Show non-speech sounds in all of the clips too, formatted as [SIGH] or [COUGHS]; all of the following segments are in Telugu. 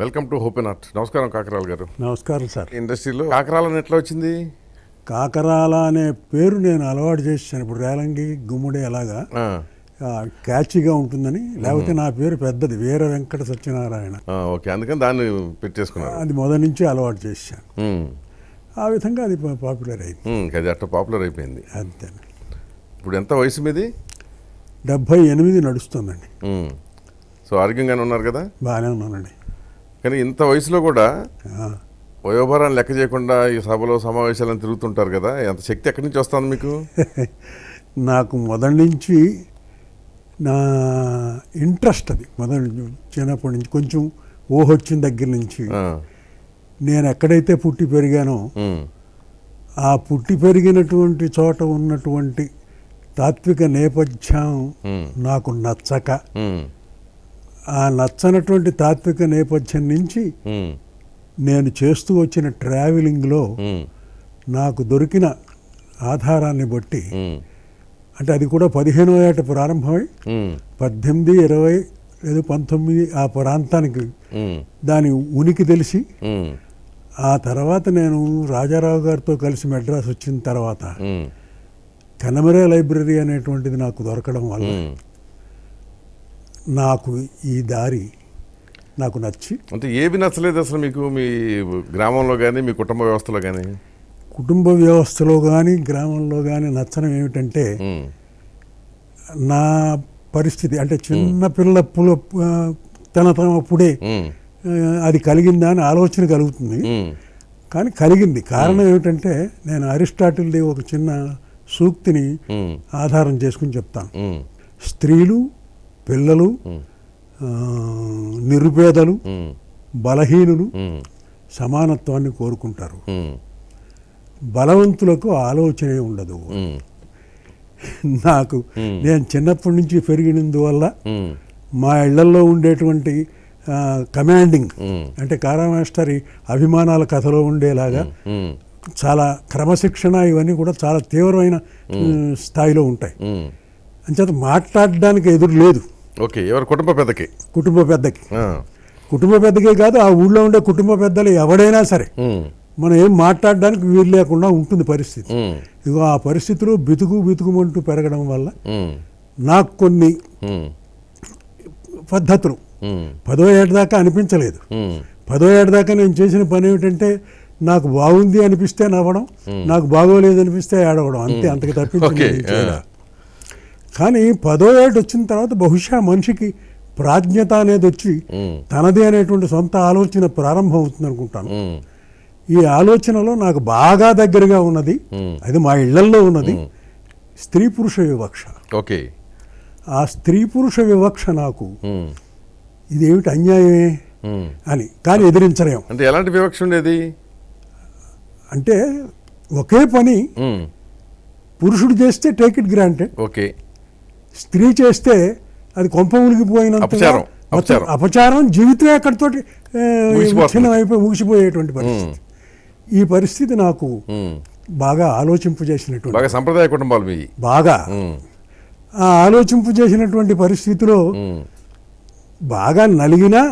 వెల్కమ్ టు హోపెన్ ఆర్ట్ నమస్కారం కాకరాల గారు నమస్కారం సార్ ఇండస్ట్రీలో కాకరాల ఎట్లా వచ్చింది కాకరాల అనే పేరు నేను అలవాటు చేసాను ఇప్పుడు రేలంగి గుమ్ముడే అలాగా క్యాచిగా ఉంటుందని లేకపోతే నా పేరు పెద్దది వీర వెంకట సత్యనారాయణ ఓకే అందుకని దాన్ని పెట్టేసుకున్నాను అది మొదటి నుంచి అలవాటు చేశాను ఆ విధంగా అది పాపులర్ అయింది అది అట్లా పాపులర్ అయిపోయింది అంతే ఇప్పుడు ఎంత వయసు మీది డెబ్భై ఎనిమిది నడుస్తుందండి సో ఆరోగ్యంగానే ఉన్నారు కదా బాగానే ఉన్నానండి కానీ ఇంత వయసులో కూడా వయోభారాన్ని లెక్క చేయకుండా ఈ సభలో సమావేశాలను తిరుగుతుంటారు కదా ఎంత శక్తి ఎక్కడి నుంచి వస్తుంది మీకు [LAUGHS] నాకు మొదటి నుంచి నా ఇంట్రెస్ట్ అది మొదటి చిన్నప్పటి నుంచి కొంచెం ఊహొచ్చిన దగ్గర నుంచి నేను ఎక్కడైతే పుట్టి పెరిగానో ఆ పుట్టి పెరిగినటువంటి చోట ఉన్నటువంటి తాత్విక నేపథ్యం నాకు నచ్చక ఆ నచ్చనటువంటి తాత్విక నేపథ్యం నుంచి నేను చేస్తూ వచ్చిన ట్రావెలింగ్లో నాకు దొరికిన ఆధారాన్ని బట్టి అంటే అది కూడా పదిహేనో ఏట ప్రారంభమై పద్దెనిమిది ఇరవై లేదు పంతొమ్మిది ఆ ప్రాంతానికి దాని ఉనికి తెలిసి ఆ తర్వాత నేను రాజారావు గారితో కలిసి మెడ్రాస్ వచ్చిన తర్వాత కనమరే లైబ్రరీ అనేటువంటిది నాకు దొరకడం వల్ల నాకు ఈ దారి నాకు నచ్చి అంటే ఏమి నచ్చలేదు అసలు మీకు మీ గ్రామంలో కానీ మీ కుటుంబ వ్యవస్థలో కానీ కుటుంబ వ్యవస్థలో కానీ గ్రామంలో కానీ నచ్చడం ఏమిటంటే నా పరిస్థితి అంటే చిన్న పిల్లల తన అప్పుడే అది కలిగిందా అని ఆలోచన కలుగుతుంది కానీ కలిగింది కారణం ఏమిటంటే నేను అరిస్టాటిల్ది ఒక చిన్న సూక్తిని ఆధారం చేసుకుని చెప్తాను స్త్రీలు పిల్లలు నిరుపేదలు బలహీనులు సమానత్వాన్ని కోరుకుంటారు బలవంతులకు ఆలోచనే ఉండదు నాకు నేను చిన్నప్పటి నుంచి పెరిగినందువల్ల మా ఇళ్లలో ఉండేటువంటి కమాండింగ్ అంటే కారామాస్టరి అభిమానాల కథలో ఉండేలాగా చాలా క్రమశిక్షణ ఇవన్నీ కూడా చాలా తీవ్రమైన స్థాయిలో ఉంటాయి అంచేత మాట్లాడడానికి ఎదురు లేదు ఓకే ఎవరు కుటుంబ పెద్దకి కుటుంబ పెద్దకి కుటుంబ పెద్దకే కాదు ఆ ఊళ్ళో ఉండే కుటుంబ పెద్దలు ఎవడైనా సరే మనం ఏం మాట్లాడడానికి వీలు లేకుండా ఉంటుంది పరిస్థితి ఇగో ఆ పరిస్థితులు బితుకు బితుకుమంటూ పెరగడం వల్ల నాకు కొన్ని పద్ధతులు పదో ఏడు దాకా అనిపించలేదు పదో ఏడు దాకా నేను చేసిన పని ఏమిటంటే నాకు బాగుంది అనిపిస్తే నవ్వడం నాకు బాగోలేదు అనిపిస్తే ఏడవడం అంతే అంతకు తప్పించి కానీ పదో ఏడు వచ్చిన తర్వాత బహుశా మనిషికి ప్రాజ్ఞత అనేది వచ్చి తనది అనేటువంటి సొంత ఆలోచన ప్రారంభం అవుతుంది అనుకుంటాను ఈ ఆలోచనలో నాకు బాగా దగ్గరగా ఉన్నది అది మా ఇళ్లల్లో ఉన్నది స్త్రీ పురుష వివక్ష ఓకే ఆ స్త్రీ పురుష వివక్ష నాకు ఇదేమిటి అన్యాయమే అని కానీ ఎదిరించలేము అంటే ఎలాంటి వివక్ష ఉండేది అంటే ఒకే పని పురుషుడు చేస్తే టేక్ ఇట్ గ్రాంటెడ్ ఓకే స్త్రీ చేస్తే అది కొంప ఉలిగిపోయినంత అపచారం జీవితమే అక్కడితోటి అయిపోయి ముగిసిపోయేటువంటి పరిస్థితి ఈ పరిస్థితి నాకు బాగా ఆలోచింపు చేసినటువంటి బాగా సంప్రదాయ కుటుంబాలు బాగా ఆ ఆలోచింపు చేసినటువంటి పరిస్థితిలో బాగా నలిగినా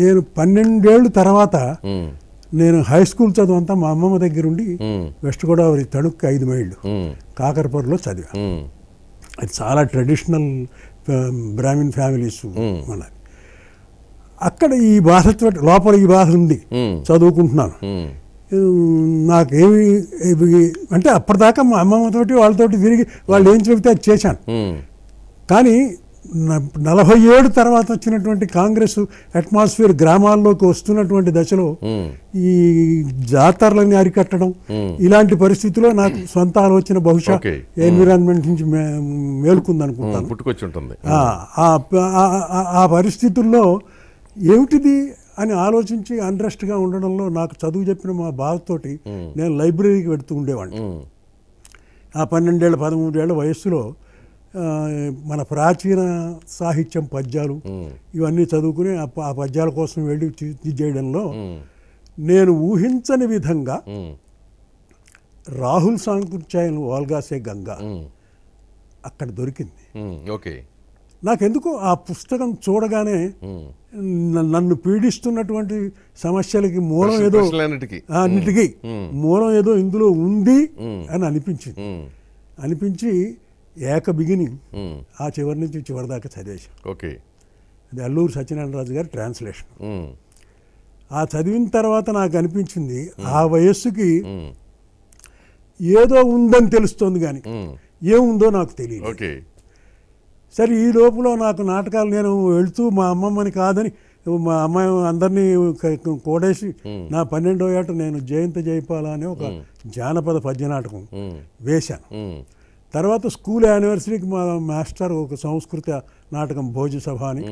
నేను పన్నెండేళ్ళు తర్వాత నేను హై స్కూల్ చదువు అంతా మా అమ్మమ్మ దగ్గరుండి వెస్ట్ గోదావరి తణుక్కి ఐదు మైళ్ళు కాకరపూర్లో చదివాను అది చాలా ట్రెడిషనల్ బ్రాహ్మిన్ ఫ్యామిలీస్ మన అక్కడ ఈ బాధతో లోపల ఈ బాధ ఉంది చదువుకుంటున్నాను నాకేమి అంటే అప్పటిదాకా మా అమ్మమ్మతోటి వాళ్ళతోటి తిరిగి వాళ్ళు ఏం చెబితే అది చేశాను కానీ నలభై ఏడు తర్వాత వచ్చినటువంటి కాంగ్రెస్ అట్మాస్ఫియర్ గ్రామాల్లోకి వస్తున్నటువంటి దశలో hmm. ఈ జాతరలని అరికట్టడం hmm. ఇలాంటి పరిస్థితిలో నాకు సొంత ఆలోచన బహుశా hmm. ఎన్విరాన్మెంట్ నుంచి మేలుకుంది అనుకుంటాను పుట్టుకొచ్చి ఉంటుంది ఆ పరిస్థితుల్లో ఏమిటిది అని ఆలోచించి గా ఉండడంలో నాకు చదువు చెప్పిన మా బాధతోటి నేను లైబ్రరీకి పెడుతూ ఉండేవాడిని ఆ పన్నెండేళ్ళ పదమూడేళ్ల వయస్సులో మన ప్రాచీన సాహిత్యం పద్యాలు ఇవన్నీ చదువుకుని ఆ పద్యాల కోసం వెళ్ళి ఇది చేయడంలో నేను ఊహించని విధంగా రాహుల్ సాంకృత్యాయన్ వాల్గాసే గంగా అక్కడ దొరికింది ఓకే నాకెందుకో ఆ పుస్తకం చూడగానే నన్ను పీడిస్తున్నటువంటి సమస్యలకి మూలం ఏదో అన్నిటికీ మూలం ఏదో ఇందులో ఉంది అని అనిపించింది అనిపించి ఏక బిగినింగ్ hmm. ఆ చివరి నుంచి చివరి దాకా చదివేశాం ఓకే అది అల్లూరు సత్యనారాయణ రాజు గారి ట్రాన్స్లేషన్ hmm. ఆ చదివిన తర్వాత నాకు అనిపించింది hmm. ఆ వయస్సుకి ఏదో ఉందని తెలుస్తోంది కానీ ఏముందో నాకు తెలియదు సరే ఈ లోపల నాకు నాటకాలు నేను వెళుతూ మా అమ్మమ్మని కాదని మా అమ్మాయి అందరినీ కోడేసి నా పన్నెండో ఏట నేను జయంత జయపాల అనే ఒక జానపద పద్య నాటకం వేశాను తర్వాత స్కూల్ యానివర్సరీకి మా మాస్టర్ ఒక సంస్కృత నాటకం భోజ సభ అని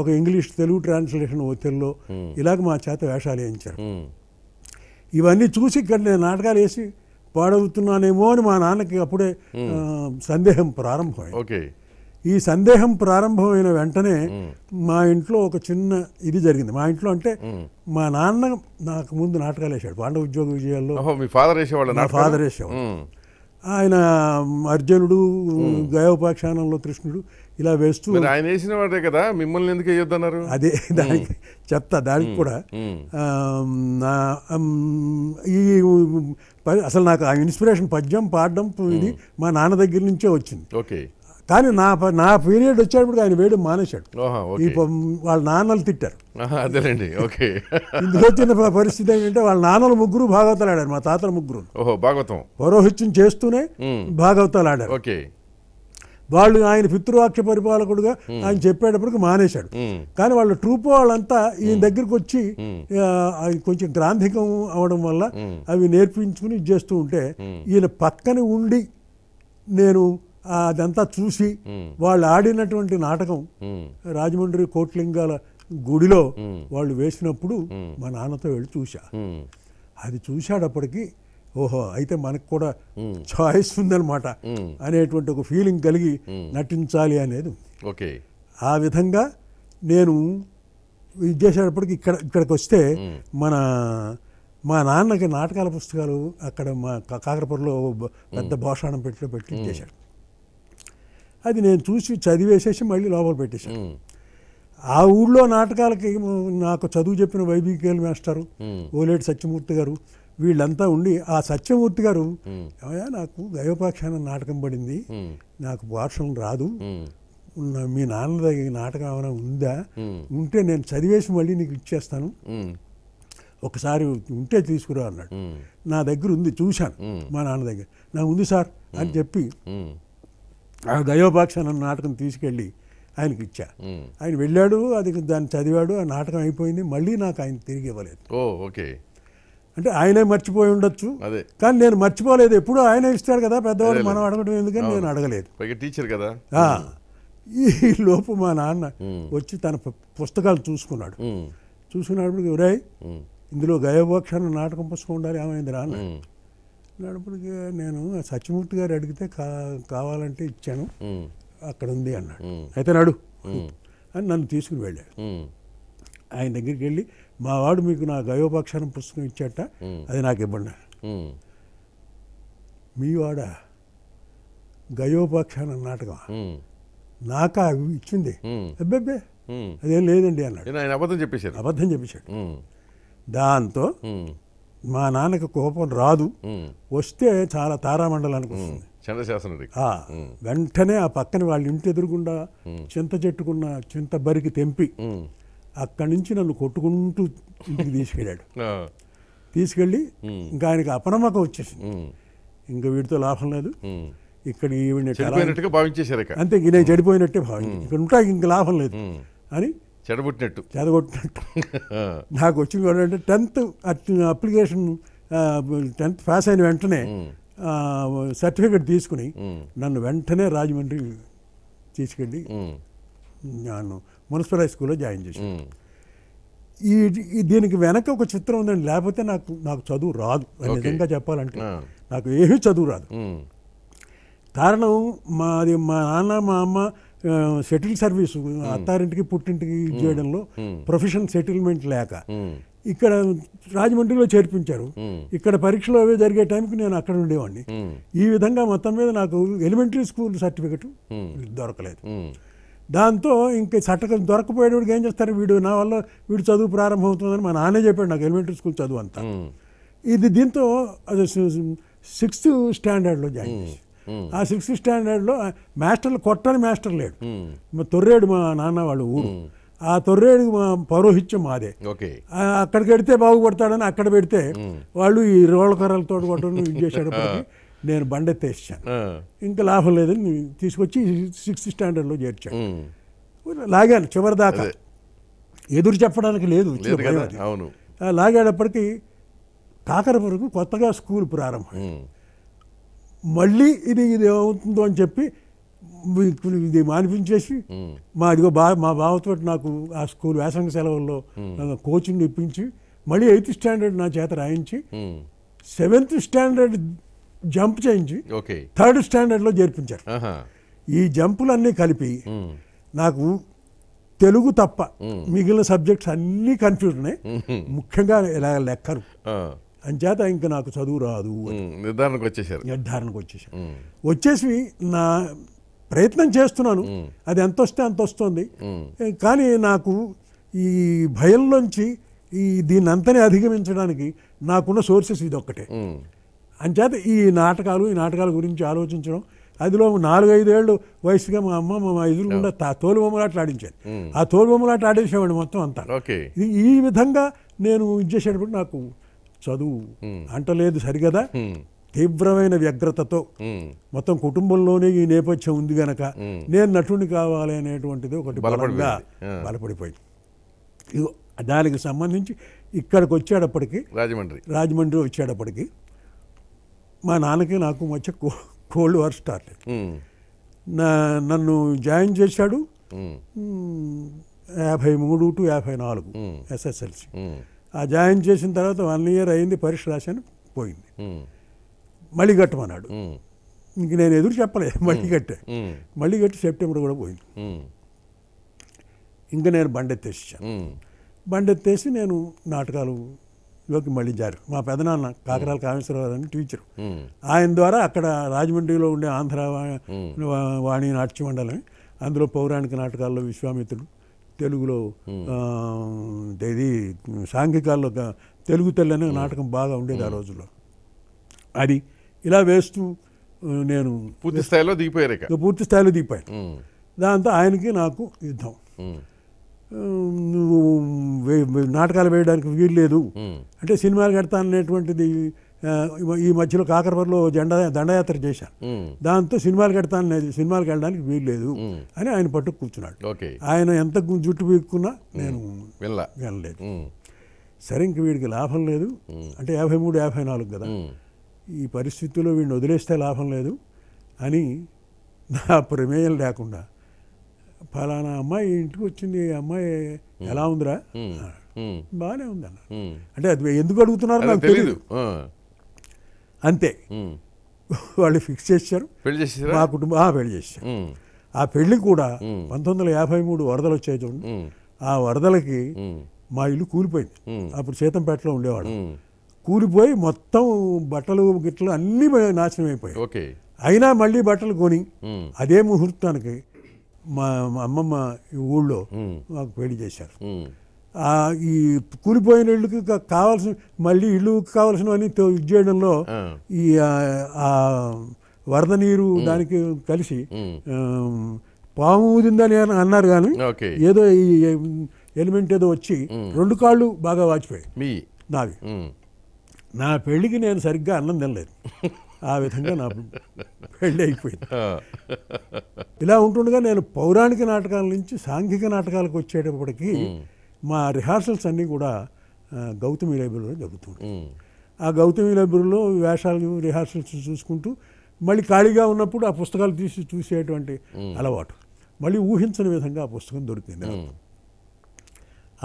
ఒక ఇంగ్లీష్ తెలుగు ట్రాన్స్లేషన్ తెలుగులో ఇలాగ మా చేత వేషాలు వేయించారు ఇవన్నీ చూసి ఇక్కడ నేను నాటకాలు వేసి పాడవుతున్నానేమో అని మా నాన్నకి అప్పుడే సందేహం ప్రారంభమైంది ఈ సందేహం ప్రారంభమైన వెంటనే మా ఇంట్లో ఒక చిన్న ఇది జరిగింది మా ఇంట్లో అంటే మా నాన్న నాకు ముందు నాటకాలు వేసాడు పాండ ఉద్యోగ విజయాల్లో ఫాదర్ వేసేవాళ్ళు నా ఫాదర్ వేసేవాళ్ళు ఆయన అర్జునుడు గయోపాఖ్యానంలో కృష్ణుడు ఇలా వేస్తూ ఆయన వేసిన వాడే కదా మిమ్మల్ని ఎందుకు వేయొద్దన్నారు అదే దానికి చెప్తా దానికి కూడా ఈ అసలు నాకు ఆ ఇన్స్పిరేషన్ పద్యం పాడడం ఇది మా నాన్న దగ్గర నుంచే వచ్చింది ఓకే కానీ నా నా పీరియడ్ వచ్చేటప్పుడు ఆయన వేడు మానేశాడు వాళ్ళ నాన్నలు తిట్టారు అదేనండి ఓకే వచ్చిన పరిస్థితి ఏంటంటే వాళ్ళ నాన్నలు ముగ్గురు భాగవతాలు ఆడారు మా తాతల ముగ్గురు భాగవతం పౌరోహిత్యం చేస్తూనే భాగవతాలు ఆడారు ఓకే వాళ్ళు ఆయన పితృవాక్ష పరిపాలకుడుగా ఆయన చెప్పేటప్పటికి మానేశాడు కానీ వాళ్ళ ట్రూప్ వాళ్ళంతా ఈయన దగ్గరికి వచ్చి కొంచెం గ్రాంధికం అవడం వల్ల అవి నేర్పించుకుని చేస్తూ ఉంటే ఈయన పక్కన ఉండి నేను అదంతా చూసి వాళ్ళు ఆడినటువంటి నాటకం రాజమండ్రి కోట్లింగాల గుడిలో వాళ్ళు వేసినప్పుడు మా నాన్నతో వెళ్ళి చూశా అది చూశాడప్పటికీ ఓహో అయితే మనకు కూడా చాయిస్ ఉందన్నమాట అనేటువంటి ఒక ఫీలింగ్ కలిగి నటించాలి అనేది ఓకే ఆ విధంగా నేను ఇది చేసేటప్పటికి ఇక్కడ ఇక్కడికి వస్తే మన మా నాన్నకి నాటకాల పుస్తకాలు అక్కడ మా కాకరపురలో పెద్ద భాషాణం పెట్టిలో పెట్టి చేశాడు అది నేను చూసి చదివేసేసి మళ్ళీ లోపల పెట్టేశాను ఆ ఊళ్ళో నాటకాలకి నాకు చదువు చెప్పిన వైబీకేల్ మాస్టరు ఓలేటి సత్యమూర్తి గారు వీళ్ళంతా ఉండి ఆ సత్యమూర్తి గారు నాకు దైవపాక్షాన నాటకం పడింది నాకు వార్షం రాదు మీ నాన్న దగ్గర నాటకం ఏమైనా ఉందా ఉంటే నేను చదివేసి మళ్ళీ నీకు ఇచ్చేస్తాను ఒకసారి ఉంటే తీసుకురా అన్నాడు నా దగ్గర ఉంది చూశాను మా నాన్న దగ్గర నాకు ఉంది సార్ అని చెప్పి ఆ గయోబాక్ష అన్న నాటకం తీసుకెళ్ళి ఆయనకి ఇచ్చా ఆయన వెళ్ళాడు అది దాన్ని చదివాడు ఆ నాటకం అయిపోయింది మళ్ళీ నాకు ఆయన తిరిగి ఇవ్వలేదు ఓకే అంటే ఆయనే మర్చిపోయి ఉండొచ్చు కానీ నేను మర్చిపోలేదు ఎప్పుడూ ఆయనే ఇస్తాడు కదా పెద్దవాళ్ళు మనం అడగడం ఎందుకని నేను అడగలేదు టీచర్ కదా ఈ లోపు మా నాన్న వచ్చి తన పుస్తకాలు చూసుకున్నాడు చూసుకున్నప్పుడు ఎవరై ఇందులో గయవోక్షణ నాటకం పుస్తకం ఉండాలి ఏమైంది రాన్న అప్పటికి నేను సత్యమూర్తి గారు అడిగితే కా కావాలంటే ఇచ్చాను అక్కడ ఉంది అన్నాడు అయితే నడు అని నన్ను తీసుకుని వెళ్ళాడు ఆయన దగ్గరికి వెళ్ళి మా వాడు మీకు నా గయోపాక్షాన పుస్తకం ఇచ్చాట అది నాకు ఇవ్వండి మీ వాడ గయోపాక్షాన నాటకం నాకా ఇచ్చింది అబ్బెబ్బే అదేం లేదండి అన్నాడు అబద్ధం చెప్పేశాడు అబద్ధం చెప్పేశాడు దాంతో మా నాన్నకి కోపం రాదు వస్తే చాలా తారామండలానికి వస్తుంది చంద్రశాసన వెంటనే ఆ పక్కన వాళ్ళ ఇంటి ఎదురుకుండా చింత చెట్టుకున్న చింత బరికి తెంపి అక్కడి నుంచి నన్ను కొట్టుకుంటూ ఇంటికి తీసుకెళ్ళాడు తీసుకెళ్ళి ఇంకా ఆయనకి అపనమ్మకం వచ్చేసింది ఇంకా వీడితో లాభం లేదు ఇక్కడ ఈవిడ భావించేశారు అంతే నేను చెడిపోయినట్టే భావించి ఇక్కడ ఉంటా ఇంక లాభం లేదు అని చెడగొట్టినట్టు చెడగొట్టినట్టు [LAUGHS] నాకు వచ్చింది అంటే టెన్త్ అప్లికేషన్ టెన్త్ పాస్ అయిన వెంటనే సర్టిఫికెట్ తీసుకుని నన్ను వెంటనే రాజమండ్రి తీసుకెళ్ళి నన్ను మున్సిపల్ హై స్కూల్లో జాయిన్ చేశాను ఈ దీనికి వెనక ఒక చిత్రం ఉందండి లేకపోతే నాకు నాకు చదువు రాదు నిజంగా చెప్పాలంటే నాకు ఏమీ చదువు రాదు కారణం మాది మా నాన్న మా అమ్మ సెటిల్ సర్వీస్ అత్తారింటికి పుట్టింటికి చేయడంలో ప్రొఫెషన్ సెటిల్మెంట్ లేక ఇక్కడ రాజమండ్రిలో చేర్పించారు ఇక్కడ పరీక్షలు అవి జరిగే టైంకి నేను అక్కడ ఉండేవాడిని ఈ విధంగా మొత్తం మీద నాకు ఎలిమెంటరీ స్కూల్ సర్టిఫికెట్ దొరకలేదు దాంతో ఇంకా చట్టక దొరకపోయేవాడికి ఏం చేస్తారు వీడు నా వల్ల వీడు చదువు ప్రారంభమవుతుందని మా నాన్నే చెప్పాడు నాకు ఎలిమెంటరీ స్కూల్ చదువు అంతా ఇది దీంతో అది సిక్స్త్ స్టాండర్డ్లో జాయిన్ చేసి ఆ సిక్స్త్ స్టాండర్డ్లో మాస్టర్లు కొట్టని మాస్టర్ లేడు తొర్రేడు మా నాన్న వాళ్ళు ఊరు ఆ తొర్రేడు మా పౌరోహిత్యం మాదే అక్కడికి వెడితే బాగుపడతాడని అక్కడ పెడితే వాళ్ళు ఈ రోళ్ళ కర్రలతో కొట్టడం ఇది చేశాడు నేను బండెత్తేసాను ఇంకా లాభం లేదని తీసుకొచ్చి సిక్స్త్ స్టాండర్డ్లో చేర్చాను లాగాను చివరి దాకా ఎదురు చెప్పడానికి లేదు లాగేటప్పటికీ కాకరపురకు కొత్తగా స్కూల్ ప్రారంభం మళ్ళీ ఇది ఇది ఏమవుతుందో అని చెప్పి ఇది మానిపించేసి మా ఇదిగో బా మా బావతో నాకు ఆ స్కూల్ వ్యాసంగ సెలవుల్లో కోచింగ్ ఇప్పించి మళ్ళీ ఎయిత్ స్టాండర్డ్ నా చేత రాయించి సెవెంత్ స్టాండర్డ్ జంప్ చేయించి థర్డ్ స్టాండర్డ్లో జరిపించారు ఈ జంపులన్నీ కలిపి నాకు తెలుగు తప్ప మిగిలిన సబ్జెక్ట్స్ అన్నీ కన్ఫ్యూజన్ ముఖ్యంగా ఇలా లెక్కలు అంచేత ఇంక నాకు చదువు రాదు నిర్ధారణకు వచ్చేసారు నిర్ధారణకు వచ్చేసారు వచ్చేసి నా ప్రయత్నం చేస్తున్నాను అది ఎంత వస్తే అంత వస్తుంది కానీ నాకు ఈ భయంలోంచి ఈ దీని అంతనే అధిగమించడానికి నాకున్న సోర్సెస్ ఇది ఒక్కటే అంచేత ఈ నాటకాలు ఈ నాటకాల గురించి ఆలోచించడం అదిలో నాలుగైదేళ్ళు వయసుగా మా అమ్మ మా ఎదురుకుండా తోలు బొమ్మలాట ఆడించాను ఆ తోలు బొమ్మలాట ఆడేసేవాడు మొత్తం అంతా ఈ విధంగా నేను ఇది చేసేటప్పుడు నాకు చదువు అంటలేదు సరిగదా తీవ్రమైన వ్యగ్రతతో మొత్తం కుటుంబంలోనే ఈ నేపథ్యం ఉంది గనక నేను నటుని కావాలి అనేటువంటిది ఒకటి బలంగా బలపడిపోయింది దానికి సంబంధించి ఇక్కడికి వచ్చేటప్పటికి రాజమండ్రి రాజమండ్రి వచ్చేటప్పటికి మా నాన్నకి నాకు మధ్య కోల్డ్ వార్ స్టార్ట్ నా నన్ను జాయిన్ చేశాడు యాభై మూడు టు యాభై నాలుగు ఎస్ఎస్ఎల్సి ఆ జాయిన్ చేసిన తర్వాత వన్ ఇయర్ అయింది పరీక్ష రాశాను పోయింది మళ్ళీ కట్టమన్నాడు ఇంక నేను ఎదురు చెప్పలే మళ్ళీ కట్టే మళ్ళీ కట్టి సెప్టెంబర్ కూడా పోయింది ఇంకా నేను బండెత్తేసాను బండెత్తేసి నేను నాటకాలు లోకి మళ్ళీ జారు మా పెదనాన్న కాకరాల కామేశ్వరరావు అని టీచరు ఆయన ద్వారా అక్కడ రాజమండ్రిలో ఉండే ఆంధ్ర వాణి నాట్య మండలం అందులో పౌరాణిక నాటకాల్లో విశ్వామిత్రుడు తెలుగులో ఇది సాంఘికాల్లో తెలుగు తెల్లనే నాటకం బాగా ఉండేది ఆ రోజుల్లో అది ఇలా వేస్తూ నేను పూర్తి స్థాయిలో దిగిపోయారు పూర్తి స్థాయిలో దిగిపోయాను దాంతో ఆయనకి నాకు యుద్ధం నువ్వు నాటకాలు వేయడానికి వీలు లేదు అంటే సినిమాలు కడతాననేటువంటిది ఈ మధ్యలో కాకరపల్లిలో జెండా దండయాత్ర చేశాను దాంతో సినిమాలు కడతాను లేదు సినిమాలు వెళ్ళడానికి వీలు లేదు అని ఆయన పట్టుకు కూర్చున్నాడు ఆయన ఎంత జుట్టు పీక్కున్నా నేను వెళ్ళలేదు సరే ఇంక వీడికి లాభం లేదు అంటే యాభై మూడు యాభై నాలుగు కదా ఈ పరిస్థితుల్లో వీడిని వదిలేస్తే లాభం లేదు అని నా ప్రమేయం లేకుండా ఫలానా అమ్మాయి ఇంటికి వచ్చింది అమ్మాయి ఎలా ఉందిరా బాగానే ఉందన్న అంటే అది ఎందుకు అడుగుతున్నారు నాకు తెలియదు అంతే వాళ్ళు ఫిక్స్ చేశారు పెళ్లి చేశారు మా కుటుంబం ఆ పెళ్లి చేశారు ఆ పెళ్లి కూడా పంతొమ్మిది వందల యాభై మూడు వరదలు వచ్చాయి చూడండి ఆ వరదలకి మా ఇల్లు కూలిపోయింది అప్పుడు సీతంపేటలో ఉండేవాడు కూలిపోయి మొత్తం బట్టలు గిట్టలు అన్నీ నాశనం అయిపోయాయి అయినా మళ్ళీ బట్టలు కొని అదే ముహూర్తానికి మా అమ్మమ్మ ఊళ్ళో మాకు పెళ్లి చేశారు ఈ కూలిపోయిన ఇళ్ళకి కావాల్సిన మళ్ళీ ఇళ్ళు కావాల్సినవన్నీ ఇది చేయడంలో ఈ వరద నీరు దానికి కలిసి పాము ఊదిందని అన్నారు కానీ ఏదో ఈ ఎలిమెంట్ ఏదో వచ్చి రెండు కాళ్ళు బాగా వాచిపోయాయి నావి నా పెళ్ళికి నేను సరిగ్గా అన్నం తినలేదు ఆ విధంగా నా పెళ్ళి అయిపోయింది ఇలా ఉంటుండగా నేను పౌరాణిక నాటకాల నుంచి సాంఘిక నాటకాలకు వచ్చేటప్పటికి మా రిహార్సల్స్ అన్నీ కూడా గౌతమి లైబ్రరీలో జరుగుతుంది ఆ గౌతమి లైబ్రరీలో వేషాలు రిహార్సల్స్ చూసుకుంటూ మళ్ళీ ఖాళీగా ఉన్నప్పుడు ఆ పుస్తకాలు తీసి చూసేటువంటి అలవాటు మళ్ళీ ఊహించని విధంగా ఆ పుస్తకం దొరికింది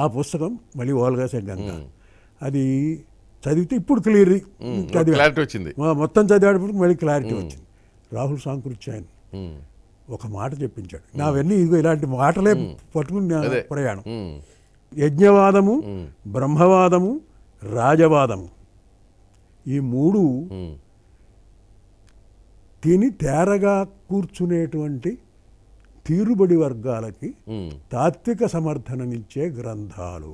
ఆ పుస్తకం మళ్ళీ ఓల్గా గంగ అది చదివితే ఇప్పుడు క్లియర్ క్లారిటీ వచ్చింది మొత్తం చదివేటప్పుడు మళ్ళీ క్లారిటీ వచ్చింది రాహుల్ సాంకృత్యాయన్ ఒక మాట చెప్పించాడు నావన్నీ ఇదిగో ఇలాంటి మాటలే పట్టుకుని ప్రయాణం యజ్ఞవాదము బ్రహ్మవాదము రాజవాదము ఈ మూడు తిని తేరగా కూర్చునేటువంటి తీరుబడి వర్గాలకి తాత్విక సమర్థననిచ్చే గ్రంథాలు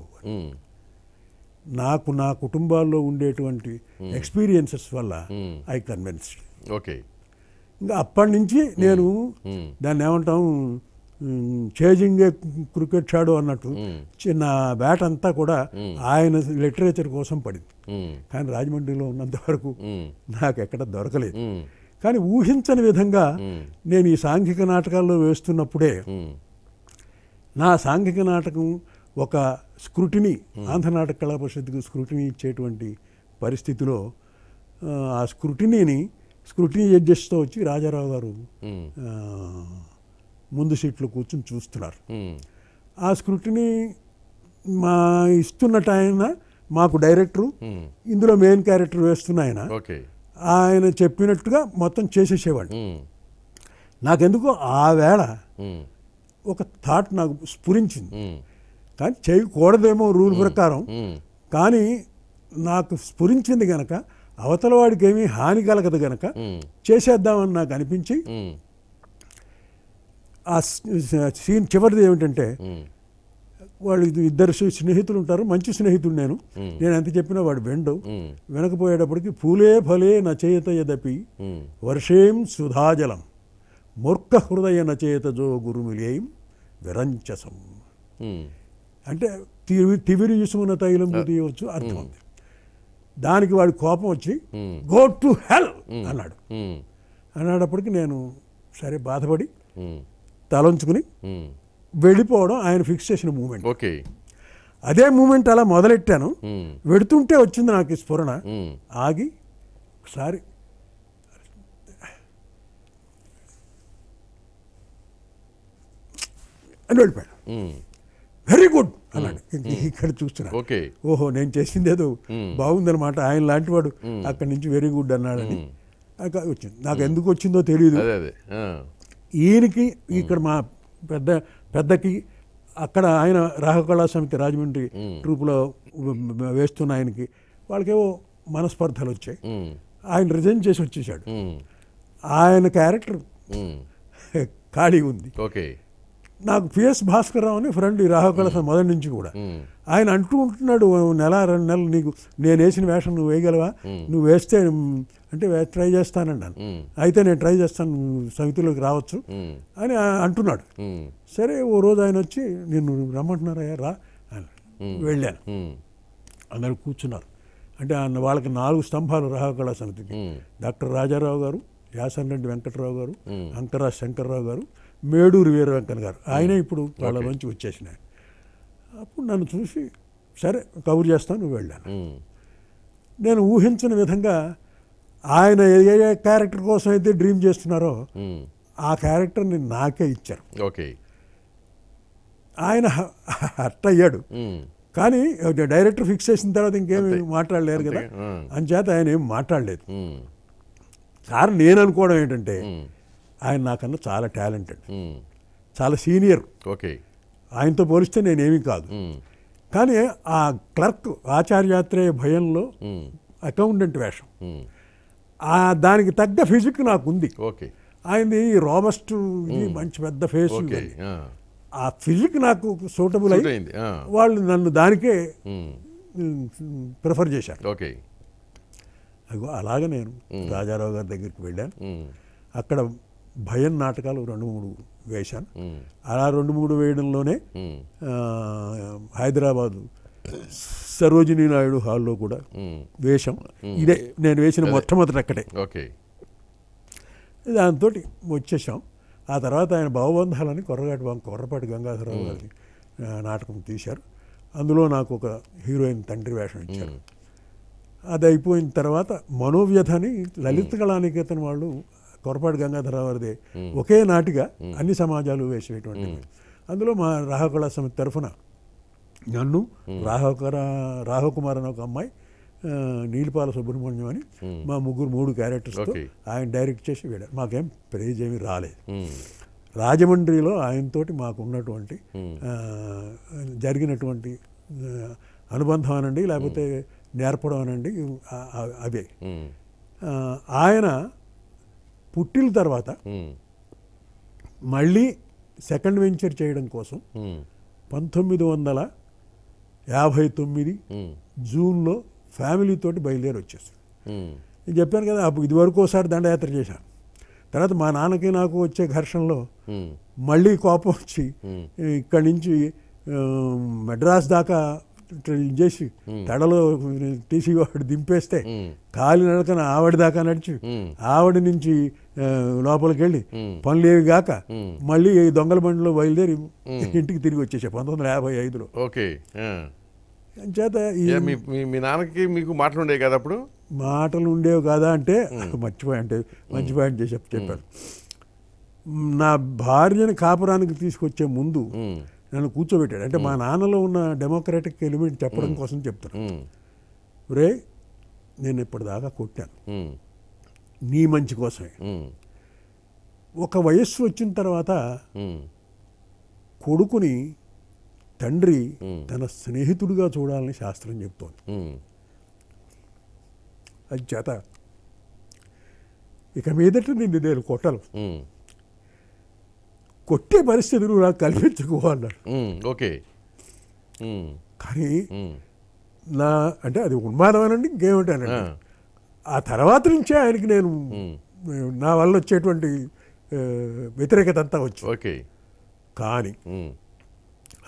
నాకు నా కుటుంబాల్లో ఉండేటువంటి ఎక్స్పీరియన్సెస్ వల్ల ఐ కన్విన్స్డ్ ఓకే ఇంకా అప్పటి నుంచి నేను దాన్ని ఏమంటాం చేజింగే క్రికెట్ షాడు అన్నట్టు చిన్న బ్యాట్ అంతా కూడా ఆయన లిటరేచర్ కోసం పడింది కానీ రాజమండ్రిలో ఉన్నంత వరకు నాకు ఎక్కడ దొరకలేదు కానీ ఊహించని విధంగా నేను ఈ సాంఘిక నాటకాల్లో వేస్తున్నప్పుడే నా సాంఘిక నాటకం ఒక స్క్రూటినీ ఆంధ్ర నాటక కళా పరిషత్కు స్క్రూటినీ ఇచ్చేటువంటి పరిస్థితిలో ఆ స్క్రూటినీని స్క్రూటినీ జడ్జెస్తో వచ్చి రాజారావు గారు ముందు సీట్లో కూర్చొని చూస్తున్నారు ఆ స్క్రూటినీ మా ఇస్తున్న ఆయన మాకు డైరెక్టరు ఇందులో మెయిన్ క్యారెక్టర్ వేస్తున్న ఆయన ఆయన చెప్పినట్టుగా మొత్తం చేసేసేవాడు నాకెందుకో ఆ వేళ ఒక థాట్ నాకు స్ఫురించింది కానీ చేయకూడదేమో రూల్ ప్రకారం కానీ నాకు స్ఫురించింది గనక అవతల వాడికి ఏమీ హాని కలగదు గనక చేసేద్దామని నాకు అనిపించి ఆ సీన్ చివరిది ఏమిటంటే వాళ్ళు ఇద్దరు స్నేహితులు ఉంటారు మంచి స్నేహితుడు నేను నేను ఎంత చెప్పినా వాడు వెండు వెనకపోయేటప్పటికి పూలే ఫలే నచేత యదపి వర్షేం సుధాజలం మూర్ఖ హృదయ నచేత జో గురుమిలేం విరంచసం అంటే తివి తివిరి చూసుకున్న తైలం తీయవచ్చు అర్థం ఉంది దానికి వాడి కోపం వచ్చి గో టు హెల్ అన్నాడు అన్నాడప్పటికి నేను సరే బాధపడి తలంచుకుని వెళ్ళిపోవడం ఆయన ఫిక్స్ చేసిన మూమెంట్ ఓకే అదే మూమెంట్ అలా మొదలెట్టాను వెడుతుంటే వచ్చింది నాకు స్ఫురణ ఆగి ఒకసారి అని వెళ్ళిపోయాడు వెరీ గుడ్ అన్నాడు ఇక్కడ చూస్తున్నా ఓహో నేను చేసింది ఏదో బాగుందనమాట ఆయన లాంటి వాడు అక్కడి నుంచి వెరీ గుడ్ అన్నాడని వచ్చింది నాకు ఎందుకు వచ్చిందో తెలియదు ఈయనకి ఇక్కడ మా పెద్ద పెద్దకి అక్కడ ఆయన రాహకళా సమితి రాజమండ్రి ట్రూప్లో వేస్తున్న ఆయనకి వాళ్ళకేవో మనస్పర్ధలు వచ్చాయి ఆయన రిజైన్ చేసి వచ్చేసాడు ఆయన క్యారెక్టర్ [LAUGHS] ఖాళీ ఉంది ఓకే నాకు పిఎస్ భాస్కర్ రావు అని ఫ్రెండ్ ఈ రాహుకళ మొదటి నుంచి కూడా ఆయన అంటూ ఉంటున్నాడు నెల రెండు నెలలు నీకు నేను వేసిన వేషం నువ్వు వేయగలవా నువ్వు వేస్తే అంటే ట్రై చేస్తానండి అయితే నేను ట్రై చేస్తాను సమితిలోకి రావచ్చు అని అంటున్నాడు సరే ఓ రోజు ఆయన వచ్చి నేను రమ్మంటున్నారయ్యా రా వెళ్ళాను అందరు కూర్చున్నారు అంటే ఆయన వాళ్ళకి నాలుగు స్తంభాలు రాహకళా సమితికి డాక్టర్ రాజారావు గారు యాసన్ రెడ్డి వెంకటరావు గారు అంకరాజ్ శంకర్రావు గారు మేడూరు వీర వెంకన్న గారు ఆయనే ఇప్పుడు వాళ్ళ నుంచి వచ్చేసిన అప్పుడు నన్ను చూసి సరే కబుర్ చేస్తాను నువ్వు వెళ్ళాను నేను ఊహించిన విధంగా ఆయన ఏ క్యారెక్టర్ కోసం అయితే డ్రీమ్ చేస్తున్నారో hmm. ఆ క్యారెక్టర్ని నాకే ఇచ్చారు ఓకే ఆయన హర్ట్ అయ్యాడు hmm. కానీ డైరెక్టర్ ఫిక్స్ చేసిన తర్వాత ఇంకేమి మాట్లాడలేరు కదా అని hmm. చేత ఆయన ఏం మాట్లాడలేదు కారణం నేను అనుకోవడం ఏంటంటే ఆయన నాకన్నా చాలా టాలెంటెడ్ చాలా సీనియర్ ఓకే ఆయనతో పోలిస్తే నేనేమీ కాదు కానీ ఆ క్లర్క్ ఆచార్యాత్రే భయంలో అకౌంటెంట్ వేషం దానికి తగ్గ ఫిజిక్ నాకు ఉంది ఓకే ఆయనది రోబస్ట్ ఇది మంచి పెద్ద ఫేస్ ఆ ఫిజిక్ నాకు సూటబుల్ అయింది వాళ్ళు నన్ను దానికే ప్రిఫర్ చేశారు ఓకే అగో అలాగే నేను రాజారావు గారి దగ్గరికి వెళ్ళాను అక్కడ భయం నాటకాలు రెండు మూడు వేశాను అలా రెండు మూడు వేయడంలోనే హైదరాబాదు సరోజినీ నాయుడు హాల్లో కూడా వేషం ఇదే నేను వేసిన మొట్టమొదటి అక్కడే ఓకే దాంతో వచ్చేసాం ఆ తర్వాత ఆయన భావబంధాలని కొర్రగాటి కొర్రపాటి గంగాధరరావు గారి నాటకం తీశారు అందులో నాకు ఒక హీరోయిన్ తండ్రి వేషం ఇచ్చారు అది అయిపోయిన తర్వాత మనోవ్యధని లలిత కళానికేతని వాళ్ళు కొరపాటి గంగాధరరావు గారిదే ఒకే నాటిగా అన్ని సమాజాలు వేసేటువంటి అందులో మా రాహకుళ సమితి తరఫున నన్ను రాహుకర రాహుకుమార్ అనే ఒక అమ్మాయి నీలిపాల సుబ్రహ్మణ్యం అని మా ముగ్గురు మూడు క్యారెక్టర్స్తో ఆయన డైరెక్ట్ చేసి వెళ్ళారు మాకేం ప్రైజ్ ఏమి రాలేదు రాజమండ్రిలో ఆయనతోటి మాకున్నటువంటి జరిగినటువంటి అనుబంధం అనండి లేకపోతే నేర్పడం అనండి అవే ఆయన పుట్టిన తర్వాత మళ్ళీ సెకండ్ వెంచర్ చేయడం కోసం పంతొమ్మిది వందల యాభై తొమ్మిది జూన్లో ఫ్యామిలీతోటి బయలుదేరి వచ్చేస్తాడు నేను చెప్పాను కదా అప్పుడు ఇది వరకు ఒకసారి దండయాత్ర చేశాను తర్వాత మా నాన్నకి నాకు వచ్చే ఘర్షణలో మళ్ళీ కోపం వచ్చి ఇక్కడి నుంచి మెడ్రాస్ దాకా చేసి తడలో టీసీ వాడు దింపేస్తే కాలి నడకన ఆవిడ దాకా నడిచి ఆవిడ నుంచి లోపలికి వెళ్ళి పనులు ఏవి కాక మళ్ళీ దొంగల బండిలో బయలుదేరి ఇంటికి తిరిగి వచ్చేసా పంతొమ్మిది వందల యాభై ఐదులో ఓకే చేత మీ నాన్నకి మీకు మాటలు ఉండేవి కదా అప్పుడు మాటలు ఉండేవి కదా అంటే [LAUGHS] మర్చిపోయి అంటే మంచి పాయింట్ చేసి చెప్పాడు నా భార్యను కాపురానికి తీసుకొచ్చే ముందు నన్ను కూర్చోబెట్టాడు అంటే మా నాన్నలో ఉన్న డెమోక్రాటిక్ ఎలిమెంట్ చెప్పడం కోసం చెప్తున్నాను రే నేను ఇప్పటిదాకా కొట్టాను నీ మంచి కోసమే ఒక వయస్సు వచ్చిన తర్వాత కొడుకుని తండ్రి తన స్నేహితుడిగా చూడాలని శాస్త్రం చెప్తోంది అది చేత ఇక మీదట నేను నేను కొట్టను కొట్టే పరిస్థితి నువ్వు నాకు కల్పించుకో అన్నాడు ఓకే కానీ నా అంటే అది ఉన్మాదమేనండి ఇంకేమిటానండి ఆ తర్వాత నుంచే ఆయనకి నేను నా వల్ల వచ్చేటువంటి వ్యతిరేకత అంతా వచ్చు ఓకే కానీ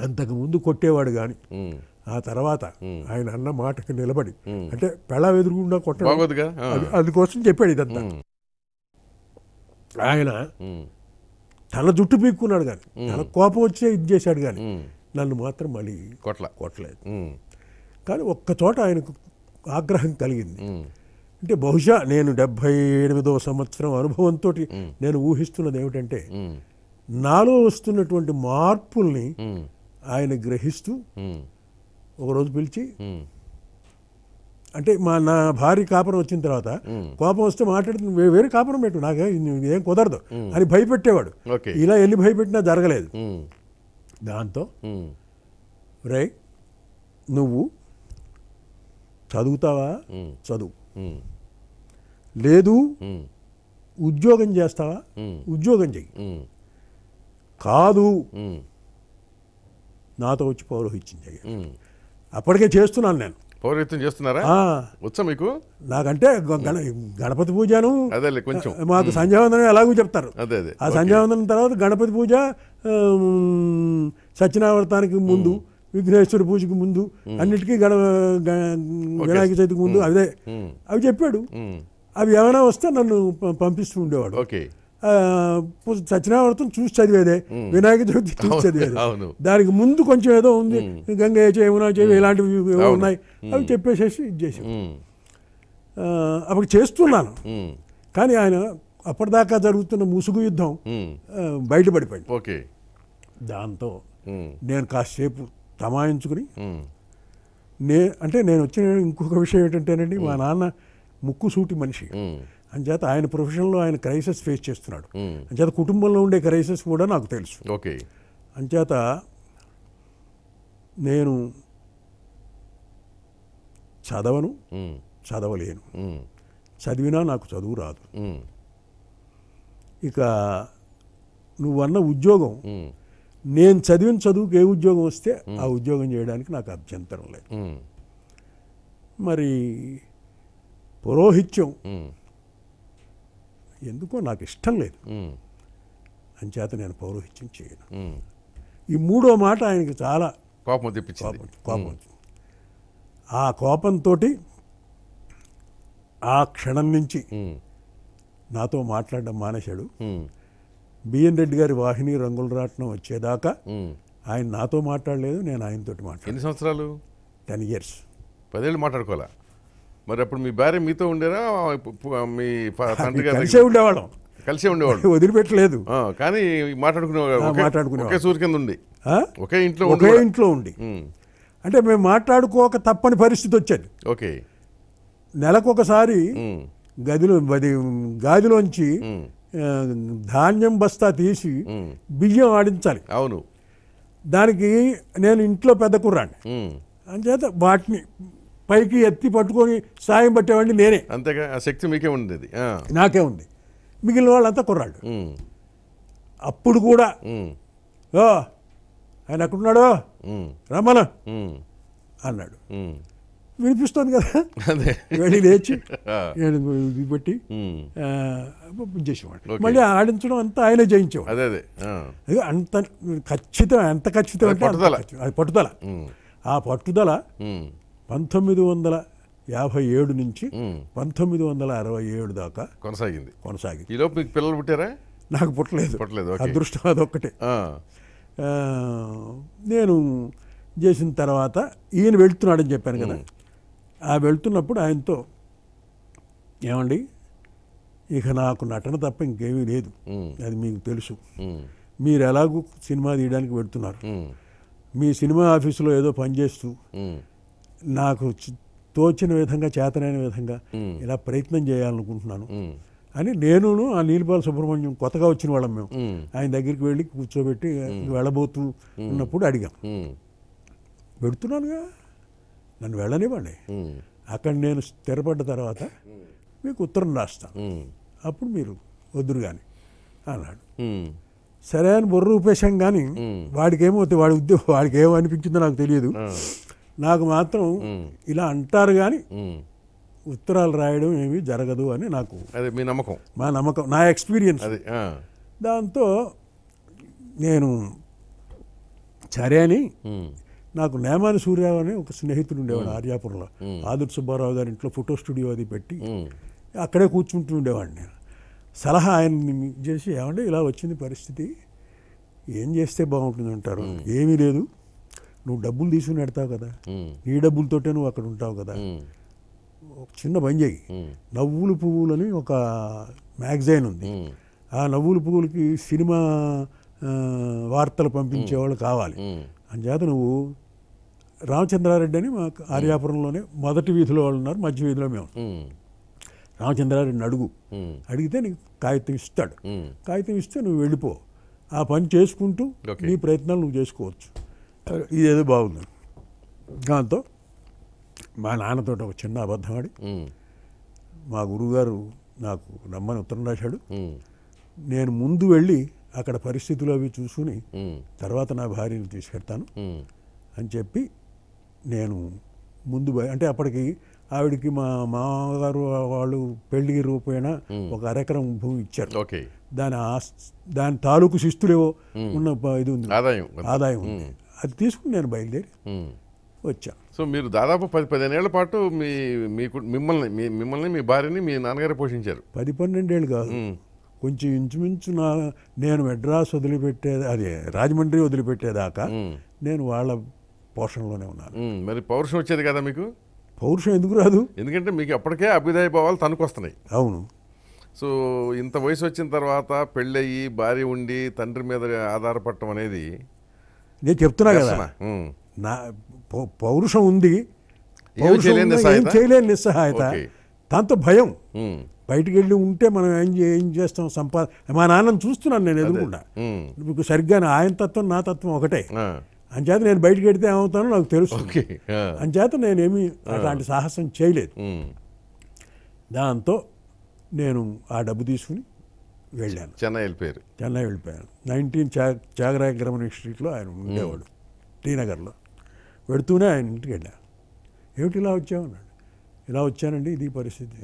అంతకుముందు కొట్టేవాడు కానీ ఆ తర్వాత ఆయన అన్న మాటకు నిలబడి అంటే పెళ ఎదురుకుండా కొట్టడం అందుకోసం చెప్పాడు ఇదంతా ఆయన తల జుట్టు పీక్కున్నాడు కానీ తన కోపం వచ్చే ఇది చేశాడు కానీ నన్ను మాత్రం మళ్ళీ కొట్ల కొట్టలేదు కానీ ఒక్క చోట ఆయనకు ఆగ్రహం కలిగింది అంటే బహుశా నేను డెబ్భై ఎనిమిదవ సంవత్సరం అనుభవంతో నేను ఊహిస్తున్నది ఏమిటంటే నాలో వస్తున్నటువంటి మార్పుల్ని ఆయన గ్రహిస్తూ ఒకరోజు పిలిచి అంటే మా నా భార్య కాపురం వచ్చిన తర్వాత కోపం వస్తే మాట్లాడుతుంది వేరే కాపురం పెట్టు నాకు ఏం కుదరదు అని భయపెట్టేవాడు ఇలా వెళ్ళి భయపెట్టినా జరగలేదు దాంతో రై నువ్వు చదువుతావా చదువు లేదు ఉద్యోగం చేస్తావా ఉద్యోగం చెయ్యి కాదు నాతో వచ్చి పౌరోహించింది చెయ్యి అప్పటికే చేస్తున్నాను నేను పౌరహిత్యం చేస్తున్నారా వచ్చా మీకు నాకంటే గణపతి పూజను అదే కొంచెం మాకు సంధ్యావందనం ఎలాగో చెప్తారు అదే అదే ఆ సంధ్యావందనం తర్వాత గణపతి పూజ సత్యనావర్తానికి ముందు విఘ్నేశ్వర పూజకు ముందు అన్నిటికీ గణ వినాయక చవితికి ముందు అదే అవి చెప్పాడు అవి ఏమైనా వస్తే నన్ను పంపిస్తూ ఉండేవాడు ఓకే సత్యనారాయణవర్తం చూసి చదివేదే వినాయక చవితి చూసి చదివేది దానికి ముందు కొంచెం ఏదో ఉంది గంగ చేయమునా చేయము ఇలాంటివి ఏవో ఉన్నాయి అవి చెప్పేసేసి ఇది చేసాం అప్పుడు చేస్తున్నాను కానీ ఆయన అప్పటిదాకా జరుగుతున్న ముసుగు యుద్ధం బయటపడిపోయింది ఓకే దాంతో నేను కాసేపు తమాయించుకుని నే అంటే నేను వచ్చిన ఇంకొక విషయం ఏంటంటేనండి మా నాన్న ముక్కు సూటి మనిషి అంచేత ఆయన ప్రొఫెషన్లో ఆయన క్రైసిస్ ఫేస్ చేస్తున్నాడు అంచేత కుటుంబంలో ఉండే క్రైసిస్ కూడా నాకు తెలుసు ఓకే అంచేత నేను చదవను చదవలేను చదివినా నాకు చదువు రాదు ఇక నువ్వన్న ఉద్యోగం నేను చదివిన చదువుకి ఏ ఉద్యోగం వస్తే ఆ ఉద్యోగం చేయడానికి నాకు అభ్యంతరం లేదు మరి పురోహిత్యం ఎందుకో నాకు ఇష్టం లేదు అంచేత నేను పౌరోహిత్యం చేయను ఈ మూడో మాట ఆయనకి చాలా కోపం తెప్పించింది కోపం ఆ కోపంతో ఆ క్షణం నుంచి నాతో మాట్లాడడం మానేశాడు బిఎన్ రెడ్డి గారి వాహిని రంగుల రాట్నం వచ్చేదాకా ఆయన నాతో మాట్లాడలేదు నేను ఆయనతోటి మాట్లాడు ఎన్ని సంవత్సరాలు టెన్ ఇయర్స్ పదేళ్ళు మాట్లాడుకోవాలా మరి అప్పుడు మీ భార్య మీతో ఉండేరా మీ తండ్రి గారు కలిసే ఉండేవాళ్ళం కలిసే ఉండేవాళ్ళు [LAUGHS] వదిలిపెట్టలేదు కానీ మాట్లాడుకునేవాళ్ళు మాట్లాడుకునే ఒకే సూర్య కింద ఉంది ఒకే ఇంట్లో ఒకే ఇంట్లో ఉండి అంటే మేము మాట్లాడుకోక తప్పని పరిస్థితి వచ్చేది ఓకే నెలకొకసారి గదిలో అది గాదిలోంచి ధాన్యం బస్తా తీసి బియ్యం ఆడించాలి అవును దానికి నేను ఇంట్లో పెద్ద అని చేత వాటిని పైకి ఎత్తి పట్టుకొని సాయం పట్టేవాడిని నేనే అంతేగా ఆ శక్తి మీకే ఉండేది నాకే ఉంది మిగిలిన వాళ్ళంతా కుర్రాడు అప్పుడు కూడా ఓ ఆయన ఎక్కడున్నాడు రమ్మన అన్నాడు వినిపిస్తోంది కదా వెళ్ళి లేచి పెట్టి చేసేవాడు మళ్ళీ ఆడించడం అంతా ఆయనే జయించేవాడు అదే అదే అంత ఖచ్చితం ఎంత ఖచ్చితం అంటే అది పట్టుదల ఆ పట్టుదల పంతొమ్మిది వందల యాభై ఏడు నుంచి పంతొమ్మిది వందల అరవై ఏడు దాకా కొనసాగింది కొనసాగింది ఈలోపు మీకు పిల్లలు పుట్టారా నాకు పుట్టలేదు పుట్టలేదు అదృష్టం అదొక్కటే నేను చేసిన తర్వాత ఈయన వెళ్తున్నాడని చెప్పాను కదా ఆ వెళ్తున్నప్పుడు ఆయనతో ఏమండి ఇక నాకు నటన తప్ప ఇంకేమీ లేదు అది మీకు తెలుసు మీరు ఎలాగూ సినిమా తీయడానికి వెళ్తున్నారు మీ సినిమా ఆఫీసులో ఏదో పనిచేస్తూ నాకు తోచిన విధంగా చేతనైన విధంగా ఇలా ప్రయత్నం చేయాలనుకుంటున్నాను అని నేనును ఆ నీలిపాల సుబ్రహ్మణ్యం కొత్తగా వచ్చిన వాళ్ళం మేము ఆయన దగ్గరికి వెళ్ళి కూర్చోబెట్టి వెళ్ళబోతూ ఉన్నప్పుడు అడిగాం పెడుతున్నానుగా నన్ను వెళ్ళనివ్వండి అక్కడ నేను స్థిరపడ్డ తర్వాత మీకు ఉత్తరం రాస్తాను అప్పుడు మీరు వద్దురు కానీ అన్నాడు సరే అని బుర్ర ఉపేశం కానీ వాడికేమో వాడి ఉద్యోగం వాడికి ఏమో అనిపించిందో నాకు తెలియదు నాకు మాత్రం ఇలా అంటారు కానీ ఉత్తరాలు రాయడం ఏమి జరగదు అని నాకు అదే మీ నమ్మకం మా నమ్మకం నా ఎక్స్పీరియన్స్ అది దాంతో నేను చరేని అని నాకు నేమాని సూర్యరావు అని ఒక స్నేహితుడు ఉండేవాడు ఆర్యాపురంలో ఆదుర్ సుబ్బారావు గారి ఇంట్లో ఫోటో స్టూడియో అది పెట్టి అక్కడే కూర్చుంటూ ఉండేవాడిని నేను సలహా ఆయన చేసి ఏమంటే ఇలా వచ్చింది పరిస్థితి ఏం చేస్తే బాగుంటుంది అంటారు ఏమీ లేదు నువ్వు డబ్బులు తీసుకుని పెడతావు కదా నీ డబ్బులతోటే నువ్వు అక్కడ ఉంటావు కదా చిన్న పని చేయి నవ్వులు పువ్వులని ఒక మ్యాగజైన్ ఉంది ఆ నవ్వులు పువ్వులకి సినిమా వార్తలు పంపించేవాళ్ళు కావాలి అంచేత నువ్వు రామచంద్రారెడ్డి అని మా ఆర్యాపురంలోనే మొదటి వీధిలో వాళ్ళు ఉన్నారు మధ్య వీధిలో మేము రామచంద్రారెడ్డిని అడుగు అడిగితే నీకు కాగితం ఇస్తాడు కాగితం ఇస్తే నువ్వు వెళ్ళిపో ఆ పని చేసుకుంటూ నీ ప్రయత్నాలు నువ్వు చేసుకోవచ్చు ఇదేదో బాగుంది దాంతో మా నాన్నతో ఒక చిన్న అబద్ధం ఆడి మా గురువుగారు నాకు నమ్మని ఉత్తరం రాశాడు నేను ముందు వెళ్ళి అక్కడ పరిస్థితులు అవి చూసుకుని తర్వాత నా భార్యను తీసుకెడతాను అని చెప్పి నేను ముందు అంటే అప్పటికి ఆవిడకి మా మామగారు వాళ్ళు పెళ్లికి రూపేణ ఒక అరెకరం భూమి ఇచ్చారు దాని దాని దాని తాలూకు శిస్తులేవో ఉన్న ఇది ఉంది ఆదాయం ఆదాయం ఉంది అది తీసుకుని నేను బయలుదేరి వచ్చాను సో మీరు దాదాపు పది పదిహేనేళ్ల పాటు మీ మీకు మిమ్మల్ని మీ మిమ్మల్ని మీ భార్యని మీ నాన్నగారు పోషించారు పది పన్నెండేళ్ళు కాదు కొంచెం ఇంచుమించు నా నేను మెడ్రాస్ వదిలిపెట్టే అది రాజమండ్రి వదిలిపెట్టేదాకా నేను వాళ్ళ పోషణలోనే ఉన్నాను మరి పౌరుషం వచ్చేది కదా మీకు పౌరుషం ఎందుకు రాదు ఎందుకంటే మీకు అప్పటికే అభ్యుదయ భావాలు వస్తున్నాయి అవును సో ఇంత వయసు వచ్చిన తర్వాత పెళ్ళయి భార్య ఉండి తండ్రి మీద ఆధారపడటం అనేది నేను చెప్తున్నా కదా నా పౌరుషం ఉంది ఏం చేయలేని నిస్సహాయత దాంతో భయం బయటికి వెళ్ళి ఉంటే మనం ఏం ఏం చేస్తాం సంపాద మా నాన్నను చూస్తున్నాను నేను ఎదురుకుండా మీకు సరిగ్గా ఆయన తత్వం నా తత్వం ఒకటే అంచేత నేను బయటికి వెడితే ఏమవుతానో నాకు తెలుసు అంచేత నేనేమి అలాంటి సాహసం చేయలేదు దాంతో నేను ఆ డబ్బు తీసుకుని వెళ్ళాను చెన్నై వెళ్ళిపోయారు చెన్నై వెళ్ళిపోయాను నైన్టీన్ చా చాగరాయ గ్రమణ స్ట్రీట్లో ఆయన ఉండేవాడు టీనగర్లో పెడుతూనే ఆయన ఇంటికి వెళ్ళాను ఏమిటి ఇలా వచ్చామన్నాడు ఇలా వచ్చానండి ఇది పరిస్థితి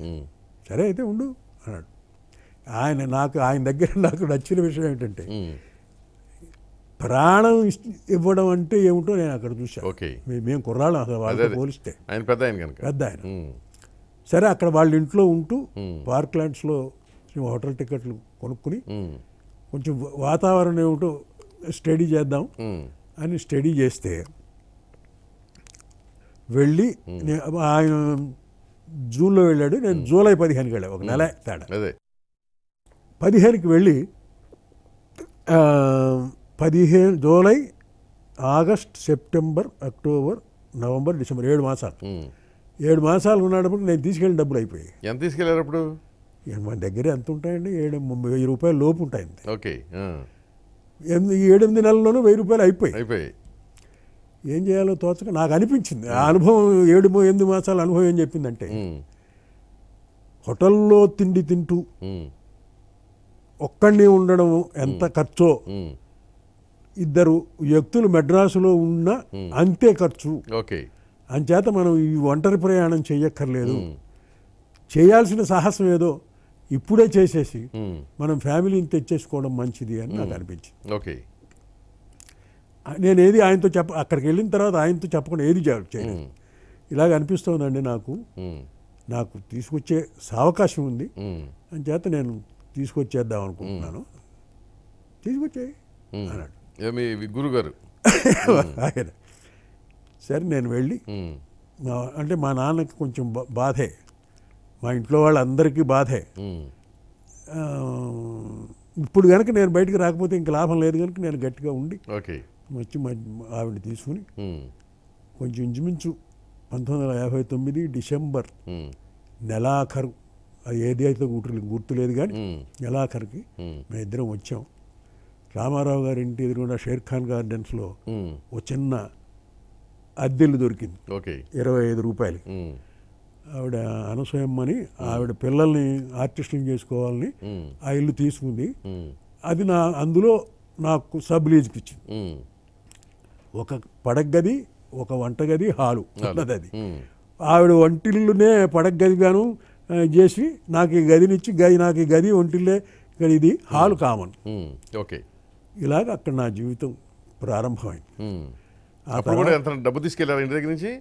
సరే అయితే ఉండు అన్నాడు ఆయన నాకు ఆయన దగ్గర నాకు నచ్చిన విషయం ఏంటంటే ప్రాణం ఇవ్వడం అంటే ఏమిటో నేను అక్కడ చూశాను మేము కుర్రాళ్ళం అసలు వాళ్ళతో పోలిస్తే ఆయన పెద్ద ఆయన కనుక పెద్ద ఆయన సరే అక్కడ వాళ్ళ ఇంట్లో ఉంటూ పార్క్ ల్యాండ్స్లో హోటల్ టికెట్లు కొనుక్కుని కొంచెం వాతావరణం ఏమిటో స్టడీ చేద్దాం అని స్టడీ చేస్తే వెళ్ళి ఆయన జూన్లో వెళ్ళాడు నేను జూలై పదిహేనుకి వెళ్ళాను ఒక నెల తేడా పదిహేనుకి వెళ్ళి పదిహేను July August September October November December ఏడు మాసాలు ఏడు మాసాలు ఉన్నప్పుడు నేను తీసుకెళ్ళిన డబ్బులు అయిపోయాయి ఎంత తీసుకెళ్ళారు అప్పుడు మన దగ్గర ఎంత ఉంటాయండి ఏడు వెయ్యి రూపాయల లోపు ఉంటాయి ఓకే ఎనిమిది ఏడెనిమిది నెలల్లోనూ వెయ్యి రూపాయలు అయిపోయి అయిపోయాయి ఏం చేయాలో తోచక నాకు అనిపించింది ఆ అనుభవం ఏడు ఎనిమిది మాసాల అనుభవం ఏం చెప్పిందంటే హోటల్లో తిండి తింటూ ఒక్కడిని ఉండడం ఎంత ఖర్చో ఇద్దరు వ్యక్తులు మెడ్రాసులో ఉన్న అంతే ఖర్చు ఓకే అంచేత మనం ఈ ఒంటరి ప్రయాణం చేయక్కర్లేదు చేయాల్సిన సాహసం ఏదో ఇప్పుడే చేసేసి hmm. మనం ఫ్యామిలీని తెచ్చేసుకోవడం మంచిది అని నాకు hmm. అనిపించింది ఓకే నేను ఏది ఆయనతో చెప్ప అక్కడికి వెళ్ళిన తర్వాత ఆయనతో చెప్పకుండా ఏది చేయలేదు hmm. ఇలాగ అనిపిస్తోందండి నాకు నాకు తీసుకొచ్చే అవకాశం ఉంది అని చేత నేను తీసుకొచ్చేద్దాం అనుకుంటున్నాను తీసుకొచ్చేయి అన్నాడు గురుగారు [LAUGHS] ఆయన సరే నేను వెళ్ళి అంటే మా నాన్నకి కొంచెం బాధే మా ఇంట్లో వాళ్ళందరికీ బాధే ఇప్పుడు కనుక నేను బయటకు రాకపోతే ఇంక లాభం లేదు కనుక నేను గట్టిగా ఉండి వచ్చి మా ఆవిడ తీసుకుని కొంచెం ఇంచుమించు పంతొమ్మిది వందల యాభై తొమ్మిది డిసెంబర్ నెలాఖరు ఏది అయితే గుర్తు గుర్తులేదు కానీ నెలాఖరుకి ఇద్దరం వచ్చాం రామారావు గారి ఇంటి ఎదురుగుండా షేర్ ఖాన్ గార్డెన్స్లో ఒక చిన్న అద్దెలు దొరికింది ఇరవై ఐదు రూపాయలు ఆవిడ అనసూయమ్మని ఆవిడ పిల్లల్ని ఆర్టిస్టింగ్ చేసుకోవాలని ఆ ఇల్లు తీసుకుంది అది నా అందులో నాకు సబ్ లీజ్కి ఇచ్చింది ఒక పడగది ఒక వంటగది హాలు అన్నది అది ఆవిడ వంటిల్లునే పడగదిగాను చేసి నాకు ఈ గదినిచ్చి గది నాకు ఈ గది వంటిల్లే ఇది హాల్ కామన్ ఓకే ఇలాగ అక్కడ నా జీవితం ప్రారంభమైంది డబ్బు తీసుకెళ్ళారు ఇంటి దగ్గర నుంచి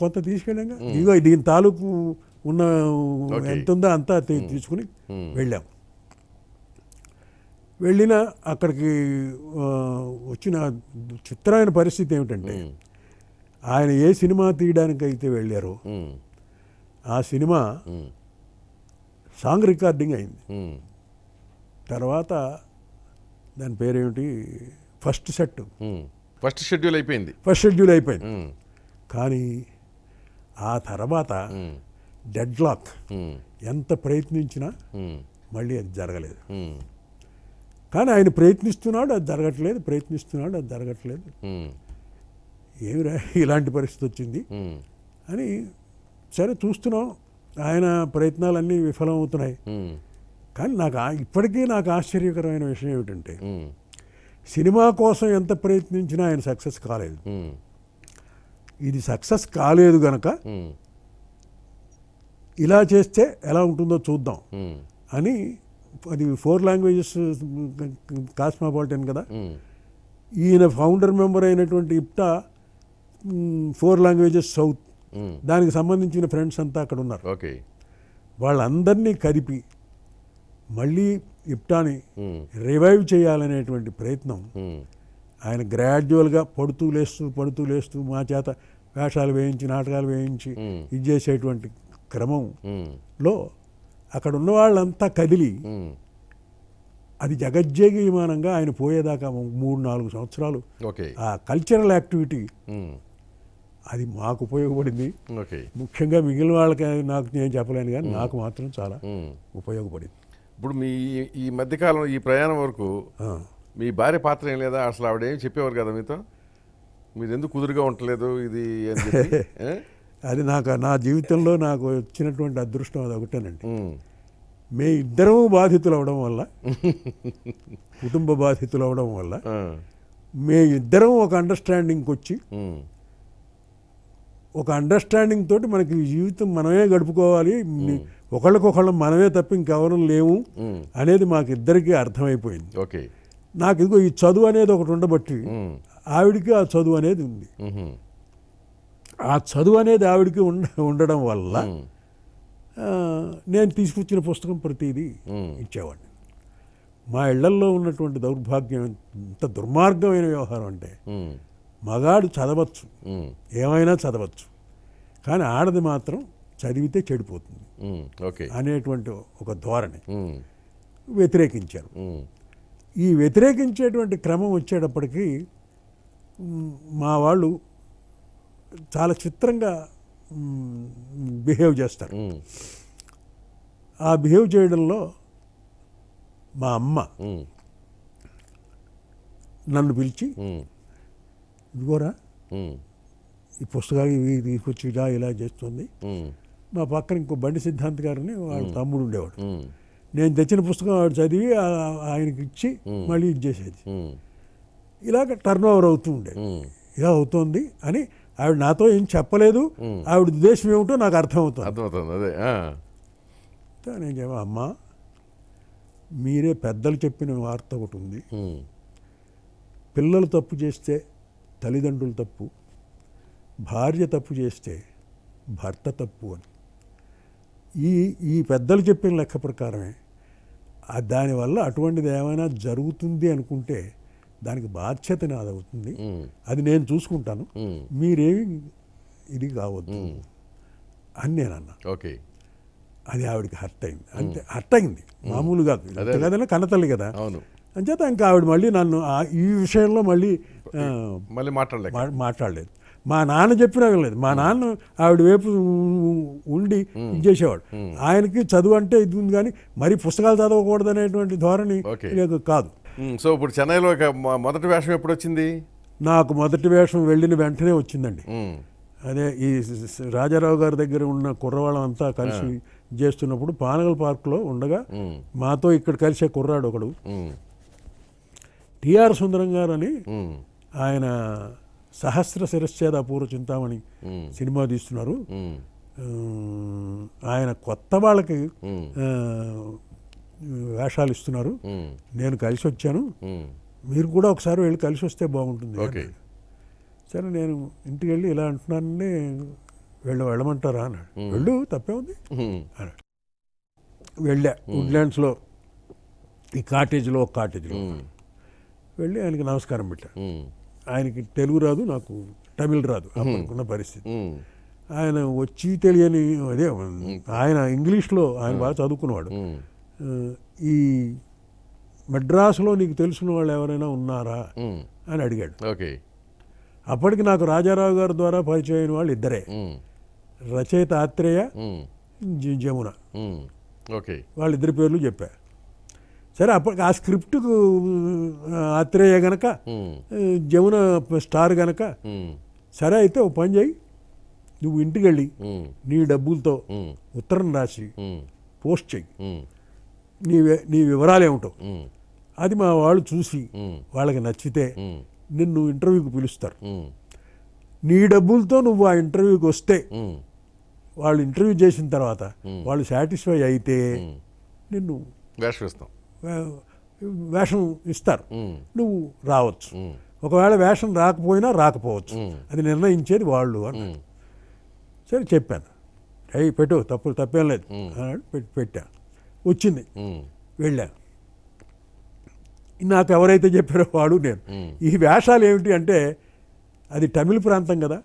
కొంత తీసుకెళ్ళాక ఇదిగో దీని తాలూకు ఉన్న ఎంత ఉందో అంతా తీసుకుని వెళ్ళాం వెళ్ళిన అక్కడికి వచ్చిన చిత్రమైన పరిస్థితి ఏమిటంటే ఆయన ఏ సినిమా తీయడానికి అయితే వెళ్ళారో ఆ సినిమా సాంగ్ రికార్డింగ్ అయింది తర్వాత దాని పేరేమిటి ఫస్ట్ సెట్ ఫస్ట్ షెడ్యూల్ అయిపోయింది ఫస్ట్ షెడ్యూల్ అయిపోయింది కానీ ఆ తర్వాత డెడ్లాక్ ఎంత ప్రయత్నించినా మళ్ళీ అది జరగలేదు కానీ ఆయన ప్రయత్నిస్తున్నాడు అది జరగట్లేదు ప్రయత్నిస్తున్నాడు అది జరగట్లేదు ఏమిరా ఇలాంటి పరిస్థితి వచ్చింది అని సరే చూస్తున్నాం ఆయన ప్రయత్నాలన్నీ విఫలమవుతున్నాయి కానీ నాకు ఇప్పటికీ నాకు ఆశ్చర్యకరమైన విషయం ఏమిటంటే సినిమా కోసం ఎంత ప్రయత్నించినా ఆయన సక్సెస్ కాలేదు ఇది సక్సెస్ కాలేదు గనక ఇలా చేస్తే ఎలా ఉంటుందో చూద్దాం అని అది ఫోర్ లాంగ్వేజెస్ కాస్మాపాలిటన్ కదా ఈయన ఫౌండర్ మెంబర్ అయినటువంటి ఇప్టా ఫోర్ లాంగ్వేజెస్ సౌత్ దానికి సంబంధించిన ఫ్రెండ్స్ అంతా అక్కడ ఉన్నారు ఓకే వాళ్ళందరినీ కలిపి మళ్ళీ ఇప్టాని రివైవ్ చేయాలనేటువంటి ప్రయత్నం ఆయన గ్రాడ్యువల్గా పడుతూ లేస్తూ పడుతూ లేస్తూ మా చేత వేషాలు వేయించి నాటకాలు వేయించి ఇది చేసేటువంటి క్రమంలో అక్కడ ఉన్న వాళ్ళంతా కదిలి అది జగజ్జేగీమానంగా ఆయన పోయేదాకా మూడు నాలుగు సంవత్సరాలు ఆ కల్చరల్ యాక్టివిటీ అది మాకు ఉపయోగపడింది ముఖ్యంగా మిగిలిన వాళ్ళకి నాకు నేను చెప్పలేను కానీ నాకు మాత్రం చాలా ఉపయోగపడింది ఇప్పుడు మీ ఈ మధ్యకాలం ఈ ప్రయాణం వరకు మీ భార్య పాత్ర ఏం లేదా అసలు ఆవిడ ఏం చెప్పేవారు కదా మీతో మీరు ఎందుకు కుదురుగా ఉండలేదు ఇది [LAUGHS] అది నాకు నా జీవితంలో నాకు వచ్చినటువంటి అదృష్టం అది ఒకటేనండి మే ఇద్దరం బాధితులు అవడం వల్ల కుటుంబ బాధితులు అవడం వల్ల మే ఇద్దరం ఒక అండర్స్టాండింగ్కి వచ్చి ఒక అండర్స్టాండింగ్ తోటి మనకి జీవితం మనమే గడుపుకోవాలి ఒకళ్ళకొకళ్ళు మనమే తప్ప ఇంకెవరం లేవు అనేది ఇద్దరికీ అర్థమైపోయింది ఓకే నాకు ఇదిగో ఈ చదువు అనేది ఒకటి ఉండబట్టి ఆవిడికి ఆ చదువు అనేది ఉంది ఆ చదువు అనేది ఆవిడికి ఉండడం వల్ల నేను తీసుకొచ్చిన పుస్తకం ప్రతిదీ ఇచ్చేవాడిని మా ఇళ్లల్లో ఉన్నటువంటి దౌర్భాగ్యం ఇంత దుర్మార్గమైన వ్యవహారం అంటే మగాడు చదవచ్చు ఏమైనా చదవచ్చు కానీ ఆడది మాత్రం చదివితే చెడిపోతుంది అనేటువంటి ఒక ధోరణి వ్యతిరేకించారు ఈ వ్యతిరేకించేటువంటి క్రమం వచ్చేటప్పటికీ మా వాళ్ళు చాలా చిత్రంగా బిహేవ్ చేస్తారు ఆ బిహేవ్ చేయడంలో మా అమ్మ నన్ను పిలిచి ఇదిగోరా ఈ పుస్తకాలు ఇవి తీసుకొచ్చి ఇలా ఇలా చేస్తుంది మా పక్కన ఇంకో బండి సిద్ధాంత్ గారిని వాళ్ళ తమ్ముడు ఉండేవాడు నేను తెచ్చిన పుస్తకం వాడు చదివి ఆయనకి ఇచ్చి మళ్ళీ ఇచ్చేసేది ఇలాగ టర్న్ ఓవర్ అవుతూ ఉండే ఇలా అవుతోంది అని ఆవిడ నాతో ఏం చెప్పలేదు ఆవిడ ఉద్దేశం ఏమిటో నాకు అర్థమవుతుంది అర్థమవుతుంది అదే నేను అమ్మ మీరే పెద్దలు చెప్పిన వార్త ఒకటి ఉంది పిల్లలు తప్పు చేస్తే తల్లిదండ్రులు తప్పు భార్య తప్పు చేస్తే భర్త తప్పు అని ఈ ఈ పెద్దలు చెప్పిన లెక్క ప్రకారమే దానివల్ల అటువంటిది ఏమైనా జరుగుతుంది అనుకుంటే దానికి బాధ్యత నాది అవుతుంది అది నేను చూసుకుంటాను మీరేమి ఇది కావద్దు అని నేను అన్నా ఓకే అది ఆవిడకి హర్ట్ అయింది అంతే హర్ట్ అయింది మామూలు కాదు కదా కనతల్లి కదా అవును అంచేత ఇంకా ఆవిడ మళ్ళీ నన్ను ఈ విషయంలో మళ్ళీ మళ్ళీ మాట్లాడలేదు మాట్లాడలేదు మా నాన్న చెప్పినా వినలేదు మా నాన్న ఆవిడ వైపు ఉండి ఇది చేసేవాడు ఆయనకి చదువు అంటే ఇది ఉంది కానీ మరీ పుస్తకాలు చదవకూడదు అనేటువంటి ధోరణి కాదు సో ఇప్పుడు చెన్నైలో మొదటి వేషం ఎప్పుడు వచ్చింది నాకు మొదటి వేషం వెళ్ళిన వెంటనే వచ్చిందండి అదే ఈ రాజారావు గారి దగ్గర ఉన్న కుర్రవాళ్ళం అంతా కలిసి చేస్తున్నప్పుడు పానగల్ పార్క్లో ఉండగా మాతో ఇక్కడ కలిసే కుర్రాడు ఒకడు టిఆర్ సుందరం గారు అని ఆయన సహస్ర శిరశ్చేద పూర్వ చింతామణి సినిమా తీస్తున్నారు ఆయన కొత్త వాళ్ళకి వేషాలు ఇస్తున్నారు నేను కలిసి వచ్చాను మీరు కూడా ఒకసారి వెళ్ళి కలిసి వస్తే బాగుంటుంది సరే నేను ఇంటికి వెళ్ళి ఇలా అంటున్నానని వెళ్ళ వెళ్ళమంటారా అన్నాడు వెళ్ళు తప్పే ఉంది అన్నాడు వెళ్ళా వుడ్లాండ్స్లో ఈ కాటేజ్లో ఒక కాటేజ్లో వెళ్ళి ఆయనకి నమస్కారం పెట్టా ఆయనకి తెలుగు రాదు నాకు తమిళ్ రాదు అనుకున్న పరిస్థితి ఆయన వచ్చి తెలియని అదే ఆయన ఇంగ్లీష్లో ఆయన బాగా చదువుకున్నవాడు ఈ మద్రాసులో నీకు తెలిసిన వాళ్ళు ఎవరైనా ఉన్నారా అని అడిగాడు ఓకే అప్పటికి నాకు రాజారావు గారి ద్వారా పరిచయం అయిన వాళ్ళు ఇద్దరే రచయిత ఆత్రేయ జమున ఓకే వాళ్ళిద్దరి పేర్లు చెప్పా సరే అప్పటికి ఆ స్క్రిప్ట్కు ఆత్రేయ గనక జమున స్టార్ గనక సరే అయితే ఓ పని చేయి నువ్వు ఇంటికి వెళ్ళి నీ డబ్బులతో ఉత్తరం రాసి పోస్ట్ చెయ్యి నీ నీ వివరాలేమిటో అది మా వాళ్ళు చూసి వాళ్ళకి నచ్చితే నిన్ను ఇంటర్వ్యూకి పిలుస్తారు నీ డబ్బులతో నువ్వు ఆ ఇంటర్వ్యూకి వస్తే వాళ్ళు ఇంటర్వ్యూ చేసిన తర్వాత వాళ్ళు సాటిస్ఫై అయితే నిన్ను వేషం ఇస్తాం వేషం ఇస్తారు నువ్వు రావచ్చు ఒకవేళ వేషం రాకపోయినా రాకపోవచ్చు అది నిర్ణయించేది వాళ్ళు అని సరే చెప్పాను అయ్యి పెట్టు తప్పు తప్పేం లేదు పెట్టాను వచ్చింది వెళ్ళా నాకు ఎవరైతే చెప్పారో వాడు నేను ఈ వేషాలు ఏమిటి అంటే అది తమిళ ప్రాంతం కదా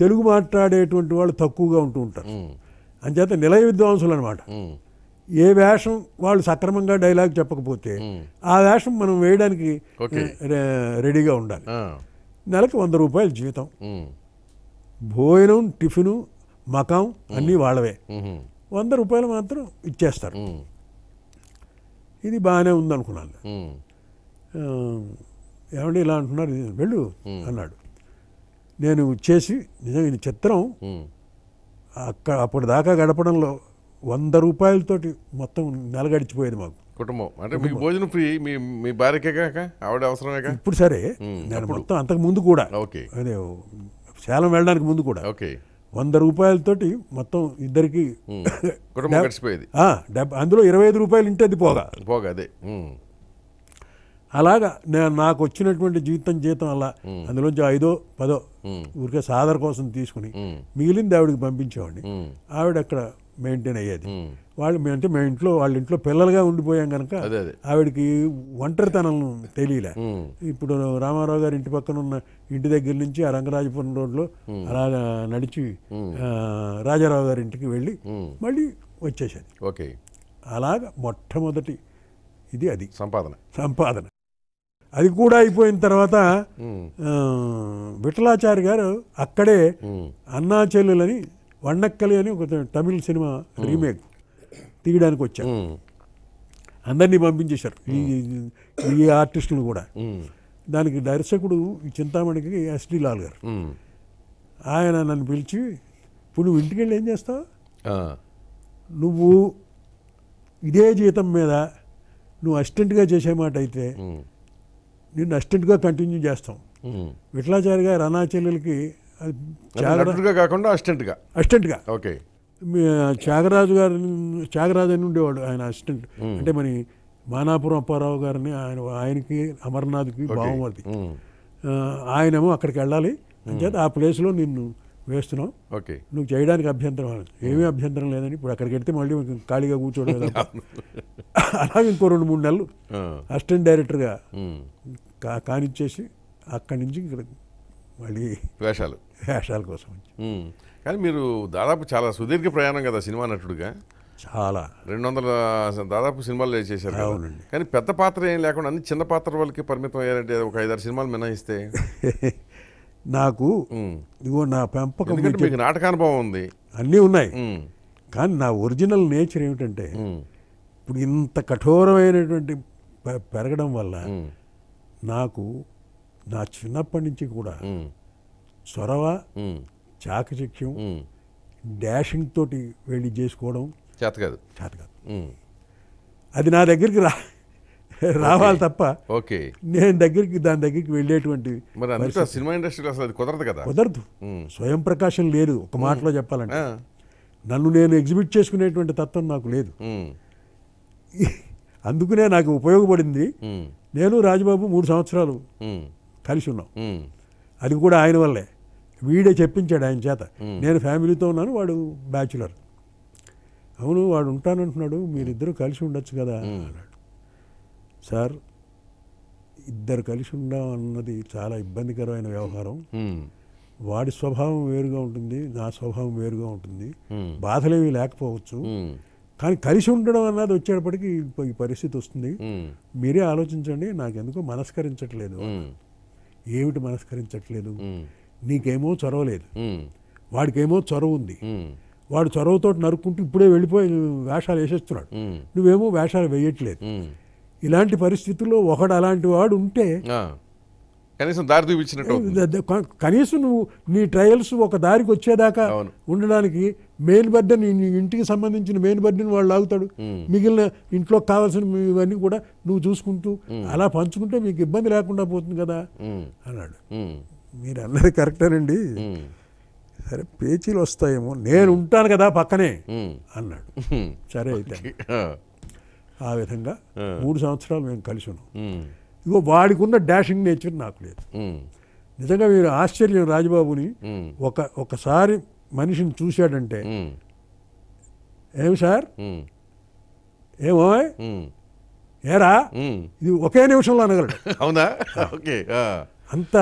తెలుగు మాట్లాడేటువంటి వాళ్ళు తక్కువగా ఉంటూ ఉంటారు అంచేత నిలయ విద్వాంసులు అనమాట ఏ వేషం వాళ్ళు సక్రమంగా డైలాగ్ చెప్పకపోతే ఆ వేషం మనం వేయడానికి రెడీగా ఉండాలి నెలకు వంద రూపాయలు జీతం భోజనం టిఫిను మకం అన్నీ వాళ్ళవే వంద రూపాయలు మాత్రం ఇచ్చేస్తారు ఇది బాగానే ఉందనుకున్నాను ఏమంటే ఇలా అంటున్నారు వెళ్ళు అన్నాడు నేను చేసి నిజంగా ఇది చిత్రం అక్కడ అప్పుడు దాకా గడపడంలో వంద రూపాయలతోటి మొత్తం నెల గడిచిపోయేది మాకు కుటుంబం అంటే మీకు భోజనం ఫ్రీ మీ మీ భార్యకే కాక ఆవిడ అవసరమే ఇప్పుడు సరే నేను మొత్తం అంతకు ముందు కూడా ఓకే అదే సేలం వెళ్ళడానికి ముందు కూడా ఓకే వంద రూపాయలతోటి మొత్తం ఇద్దరికి [COUGHS] అందులో ఇరవై ఐదు రూపాయలు అది పోగా పోగా అదే అలాగా నేను నాకు వచ్చినటువంటి జీవితం జీతం అలా అందులోంచి ఐదో పదో ఊరికే సాదర కోసం తీసుకుని మిగిలింది ఆవిడకి పంపించేవాడిని ఆవిడ అక్కడ మెయింటైన్ అయ్యేది వాళ్ళు అంటే మేము ఇంట్లో వాళ్ళ ఇంట్లో పిల్లలుగా ఉండిపోయాం కనుక ఆవిడకి ఒంటరితనం తెలియలే ఇప్పుడు రామారావు గారి ఇంటి పక్కన ఉన్న ఇంటి దగ్గర నుంచి ఆ రంగరాజపురం రోడ్లో అలాగా నడిచి రాజారావు గారి ఇంటికి వెళ్ళి మళ్ళీ వచ్చేసేది ఓకే అలాగ మొట్టమొదటి ఇది అది సంపాదన సంపాదన అది కూడా అయిపోయిన తర్వాత విఠలాచారి గారు అక్కడే అన్నా చెల్లులని వండక్కలి అని ఒక తమిళ సినిమా రీమేక్ తీయడానికి వచ్చారు అందరినీ పంపించేశారు ఈ ఆర్టిస్టులు కూడా దానికి దర్శకుడు చింతామణికి ఎస్డి లాల్ గారు ఆయన నన్ను పిలిచి ఇప్పుడు నువ్వు ఇంటికి వెళ్ళి ఏం చేస్తావు నువ్వు ఇదే జీతం మీద నువ్వు అసిస్టెంట్గా చేసే మాట అయితే నిన్ను అసిస్టెంట్గా కంటిన్యూ చేస్తాం విఠలాచారి గారు అనాచెల్లెలకి అది కాకుండా అసిస్టెంట్గా అసిస్టెంట్గా ఓకే త్యాగరాజు గారి త్యాగరాజు అని ఉండేవాడు ఆయన అసిస్టెంట్ అంటే మరి మానాపురం అప్పారావు గారిని ఆయన ఆయనకి అమర్నాథ్కి బావమది ఆయనేమో అక్కడికి వెళ్ళాలి అని చేత ఆ ప్లేస్లో నిన్ను వేస్తున్నాం ఓకే నువ్వు చేయడానికి అభ్యంతరం ఏమీ అభ్యంతరం లేదని ఇప్పుడు అక్కడికి వెళ్తే మళ్ళీ ఖాళీగా కూర్చోలేదు [LAUGHS] అలాగే ఇంకో రెండు మూడు నెలలు అసిస్టెంట్ డైరెక్టర్గా కా కానిచ్చేసి అక్కడి నుంచి ఇక్కడ మళ్ళీ వేషాలు వేషాల కోసం కానీ మీరు దాదాపు చాలా సుదీర్ఘ ప్రయాణం కదా సినిమా నటుడుగా చాలా రెండు వందల దాదాపు సినిమాలు చేశారు కానీ పెద్ద పాత్ర ఏం లేకుండా అన్ని చిన్న పాత్ర వాళ్ళకి పరిమితం అయ్యారంటే ఒక ఐదారు సినిమాలు మినహాయిస్తే [LAUGHS] నాకు ఇదిగో నా పెంపకం మీకు అనుభవం ఉంది అన్నీ ఉన్నాయి కానీ నా ఒరిజినల్ నేచర్ ఏమిటంటే ఇప్పుడు ఇంత కఠోరమైనటువంటి పెరగడం వల్ల నాకు నా చిన్నప్పటి నుంచి కూడా చొరవ చాకచక్యం డాషింగ్ తోటి వెళ్ళి చేసుకోవడం చేత కాదు చేత కాదు అది నా దగ్గరికి రా రావాలి తప్ప ఓకే నేను దగ్గరికి దాని దగ్గరికి వెళ్ళేటువంటి సినిమా ఇండస్ట్రీలో అసలు కుదరదు కదా కుదరదు స్వయం ప్రకాశం లేదు ఒక మాటలో చెప్పాలంటే నన్ను నేను ఎగ్జిబిట్ చేసుకునేటువంటి తత్వం నాకు లేదు [LAUGHS] అందుకునే నాకు ఉపయోగపడింది నేను రాజబాబు మూడు సంవత్సరాలు కలిసి ఉన్నాం అది కూడా ఆయన వల్లే వీడే చెప్పించాడు ఆయన చేత నేను ఫ్యామిలీతో ఉన్నాను వాడు బ్యాచులర్ అవును వాడు ఉంటానంటున్నాడు మీరిద్దరూ కలిసి ఉండొచ్చు కదా అన్నాడు సార్ ఇద్దరు కలిసి ఉండడం అన్నది చాలా ఇబ్బందికరమైన వ్యవహారం వాడి స్వభావం వేరుగా ఉంటుంది నా స్వభావం వేరుగా ఉంటుంది బాధలేవి లేకపోవచ్చు కానీ కలిసి ఉండడం అన్నది వచ్చేటప్పటికి ఈ పరిస్థితి వస్తుంది మీరే ఆలోచించండి నాకెందుకో మనస్కరించట్లేదు ఏమిటి మనస్కరించట్లేదు నీకేమో చొరవ లేదు వాడికేమో చొరవ ఉంది వాడు చొరవతో నరుక్కుంటూ ఇప్పుడే వెళ్ళిపోయి వేషాలు వేసేస్తున్నాడు నువ్వేమో వేషాలు వేయట్లేదు ఇలాంటి పరిస్థితుల్లో ఒకడు అలాంటి వాడు ఉంటే కనీసం దారి చూపించినట్టు కనీసం నువ్వు నీ ట్రయల్స్ ఒక దారికి వచ్చేదాకా ఉండడానికి మెయిన్ బర్డెన్ ఇంటికి సంబంధించిన మెయిన్ బర్డెన్ వాళ్ళు లాగుతాడు మిగిలిన ఇంట్లో కావాల్సిన ఇవన్నీ కూడా నువ్వు చూసుకుంటూ అలా పంచుకుంటే మీకు ఇబ్బంది లేకుండా పోతుంది కదా అన్నాడు మీరు అన్నది కరెక్టేనండి సరే పేచీలు వస్తాయేమో నేను ఉంటాను కదా పక్కనే అన్నాడు సరే అయితే ఆ విధంగా మూడు సంవత్సరాలు మేము కలిసి ఉన్నాం ఇగో వాడికి ఉన్న డాషింగ్ నేచర్ నాకు లేదు నిజంగా మీరు ఆశ్చర్యం రాజబాబుని ఒక ఒకసారి మనిషిని చూశాడంటే ఏమి సార్ ఏమో ఏరా ఇది ఒకే నిమిషంలో అనగలడు [LAUGHS] అవునా ఓకే అంత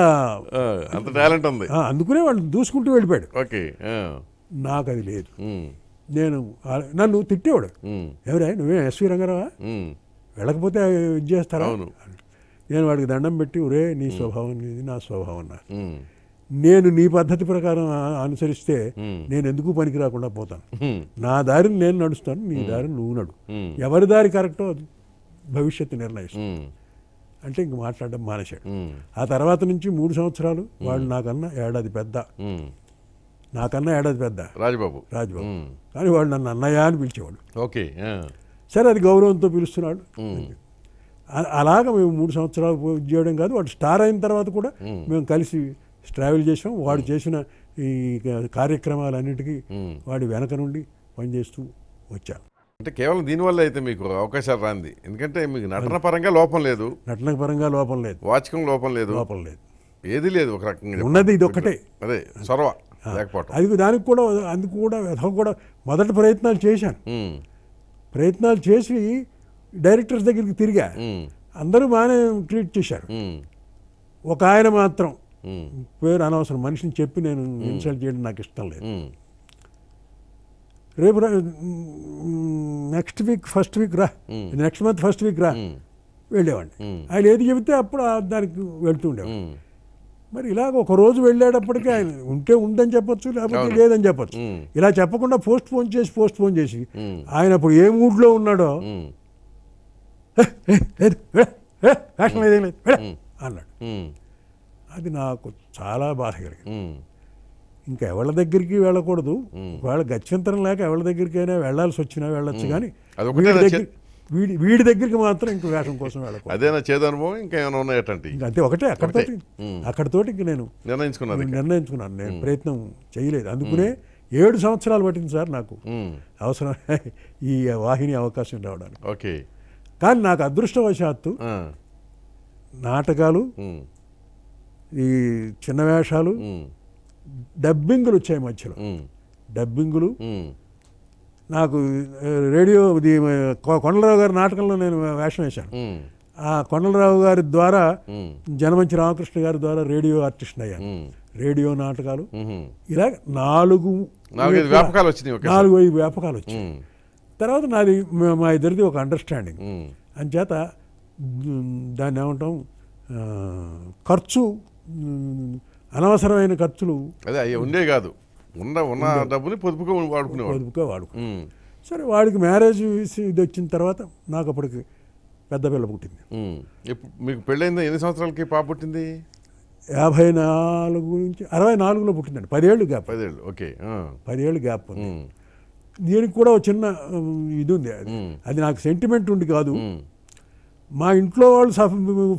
అంత టాలెంట్ ఉంది అందుకునే వాళ్ళు దూసుకుంటూ వెళ్ళిపోయాడు ఓకే నాకు అది లేదు నేను నన్ను తిట్టేవాడు ఎవరే నువ్వే ఎస్వి రంగారావా వెళ్ళకపోతే ఇది చేస్తారా నేను వాడికి దండం పెట్టి ఒరే నీ స్వభావం ఇది నా స్వభావం నా నేను నీ పద్ధతి ప్రకారం అనుసరిస్తే నేను ఎందుకు పనికి రాకుండా పోతాను నా దారిని నేను నడుస్తాను నీ దారిని నువ్వు నడు ఎవరి దారి కరెక్టో భవిష్యత్తు నిర్ణయిస్తాను అంటే ఇంక మాట్లాడడం మానేశాడు ఆ తర్వాత నుంచి మూడు సంవత్సరాలు వాడు నాకన్నా ఏడాది పెద్ద నాకన్నా ఏడాది పెద్ద రాజబాబు రాజబాబు కానీ వాడు నన్ను అన్నయ్య అని పిలిచేవాడు ఓకే సరే అది గౌరవంతో పిలుస్తున్నాడు అలాగ మేము మూడు సంవత్సరాలు చేయడం కాదు వాడు స్టార్ అయిన తర్వాత కూడా మేము కలిసి ట్రావెల్ చేసాం వాడు చేసిన ఈ కార్యక్రమాలన్నిటికీ వాడి వెనక నుండి పనిచేస్తూ వచ్చాం అంటే కేవలం దీనివల్ల అయితే మీకు అవకాశాలు రాంది ఎందుకంటే మీకు నటన పరంగా లోపం లేదు నటన పరంగా లోపం లేదు వాచకం లోపం లేదు లోపం లేదు ఏది లేదు ఒక రకంగా ఉన్నది ఇది ఒక్కటే అదే సొరవ లేకపోవటం అది దానికి కూడా అందుకు కూడా కూడా మొదటి ప్రయత్నాలు చేశాను ప్రయత్నాలు చేసి డైరెక్టర్స్ దగ్గరికి తిరిగా అందరూ బాగానే ట్రీట్ చేశారు ఒక ఆయన మాత్రం పేరు అనవసరం మనిషిని చెప్పి నేను ఇన్సల్ట్ చేయడం నాకు ఇష్టం లేదు రేపు నెక్స్ట్ వీక్ ఫస్ట్ వీక్ రా నెక్స్ట్ మంత్ ఫస్ట్ వీక్ రా వెళ్ళేవాడిని ఆయన ఏది చెబితే అప్పుడు దానికి వెళ్తూ ఉండేవాడు మరి ఇలాగ ఒక రోజు వెళ్ళేటప్పటికీ ఆయన ఉంటే ఉందని చెప్పొచ్చు లేకపోతే లేదని చెప్పొచ్చు ఇలా చెప్పకుండా పోస్ట్ పోన్ చేసి పోస్ట్ పోన్ చేసి ఆయన అప్పుడు ఏ మూడ్లో ఉన్నాడో అన్నాడు అది నాకు చాలా బాధ కలిగింది ఇంకా ఎవరి దగ్గరికి వెళ్ళకూడదు వాళ్ళ గత్యంతరం లేక ఎవరి దగ్గరికైనా వెళ్ళాల్సి వచ్చినా వెళ్ళొచ్చు కానీ వీడి వీడి దగ్గరికి మాత్రం ఇంక వేషం కోసం వెళ్ళకూడదు అదేనా ఇంకా అంతే ఒకటే అక్కడతో అక్కడతో ఇంక నేను నిర్ణయించుకున్నాను నిర్ణయించుకున్నాను నేను ప్రయత్నం చేయలేదు అందుకునే ఏడు సంవత్సరాలు పట్టింది సార్ నాకు అవసరం [LAUGHS] ఈ వాహిని అవకాశం రావడానికి ఓకే కానీ నాకు అదృష్టవశాత్తు నాటకాలు ఈ చిన్న వేషాలు డబ్బింగులు వచ్చాయి మధ్యలో డబ్బింగులు నాకు రేడియో కొండలరావు గారి నాటకంలో నేను వేషం వేశాను ఆ కొండలరావు గారి ద్వారా జనమంచి రామకృష్ణ గారి ద్వారా రేడియో ఆర్టిస్ట్ అయ్యాను రేడియో నాటకాలు ఇలా నాలుగు వ్యాపకాలు వచ్చినాయి నాలుగు ఐదు వ్యాపకాలు వచ్చాయి తర్వాత నాది మా ఇద్దరిది ఒక అండర్స్టాండింగ్ అంచేత దాన్ని ఏమంటాం ఖర్చు అనవసరమైన ఖర్చులు అదే అవి ఉండే కాదు ఉన్న ఉన్న డబ్బుని పొదుపుగా వాడుకునే పొదుపుగా వాడుకు సరే వాడికి మ్యారేజ్ ఇది వచ్చిన తర్వాత నాకు అప్పటికి పెద్ద పిల్ల పుట్టింది మీకు పెళ్ళైందా ఎన్ని సంవత్సరాలకి పాప పుట్టింది యాభై నాలుగు నుంచి అరవై నాలుగులో పుట్టిందండి పదేళ్ళు గ్యాప్ పదేళ్ళు ఓకే పదేళ్ళు గ్యాప్ దీనికి కూడా ఒక చిన్న ఇది ఉంది అది నాకు సెంటిమెంట్ ఉండి కాదు మా ఇంట్లో వాళ్ళు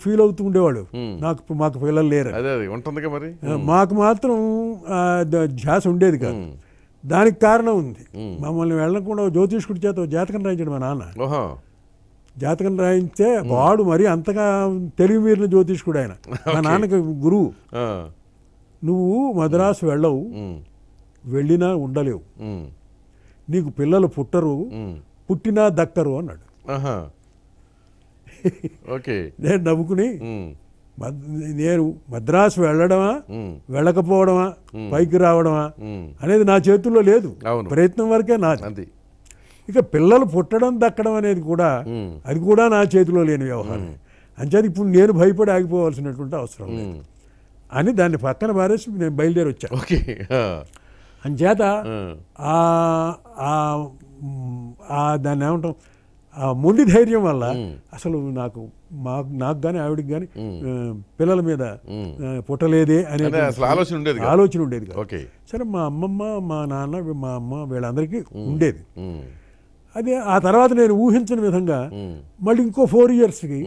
ఫీల్ అవుతూ ఉండేవాళ్ళు నాకు మాకు పిల్లలు లేరు ఉంటుంది మరి మాకు మాత్రం ధ్యాస ఉండేది కాదు దానికి కారణం ఉంది మమ్మల్ని వెళ్ళకుండా జ్యోతిష్కుడి చేత జాతకం రాయించాడు మా నాన్న జాతకం రాయించే వాడు మరి అంతగా తెలివి మీరిన జ్యోతిష్కుడు ఆయన మా నాన్నకి గురువు నువ్వు మద్రాసు వెళ్ళవు వెళ్ళినా ఉండలేవు నీకు పిల్లలు పుట్టరు పుట్టినా దక్కరు అన్నాడు ఓకే నేను నవ్వుకుని నేను మద్రాసు వెళ్ళడమా వెళ్ళకపోవడమా పైకి రావడమా అనేది నా చేతుల్లో లేదు ప్రయత్నం వరకే నాది ఇక పిల్లలు పుట్టడం దక్కడం అనేది కూడా అది కూడా నా చేతిలో లేని వ్యవహారం అంచేది ఇప్పుడు నేను భయపడి ఆగిపోవాల్సినటువంటి అవసరం లేదు అని దాన్ని పక్కన పారేసి నేను బయలుదేరి వచ్చాను ఓకే అంచేత దాన్ని ఏమంటాం ఆ మొండి ధైర్యం వల్ల అసలు నాకు మా నాకు కానీ ఆవిడకి కానీ పిల్లల మీద పుట్టలేదే అనే ఆలోచన ఉండేది ఆలోచన ఉండేది ఓకే సరే మా అమ్మమ్మ మా నాన్న మా అమ్మ వీళ్ళందరికీ ఉండేది అదే ఆ తర్వాత నేను ఊహించని విధంగా మళ్ళీ ఇంకో ఫోర్ ఇయర్స్కి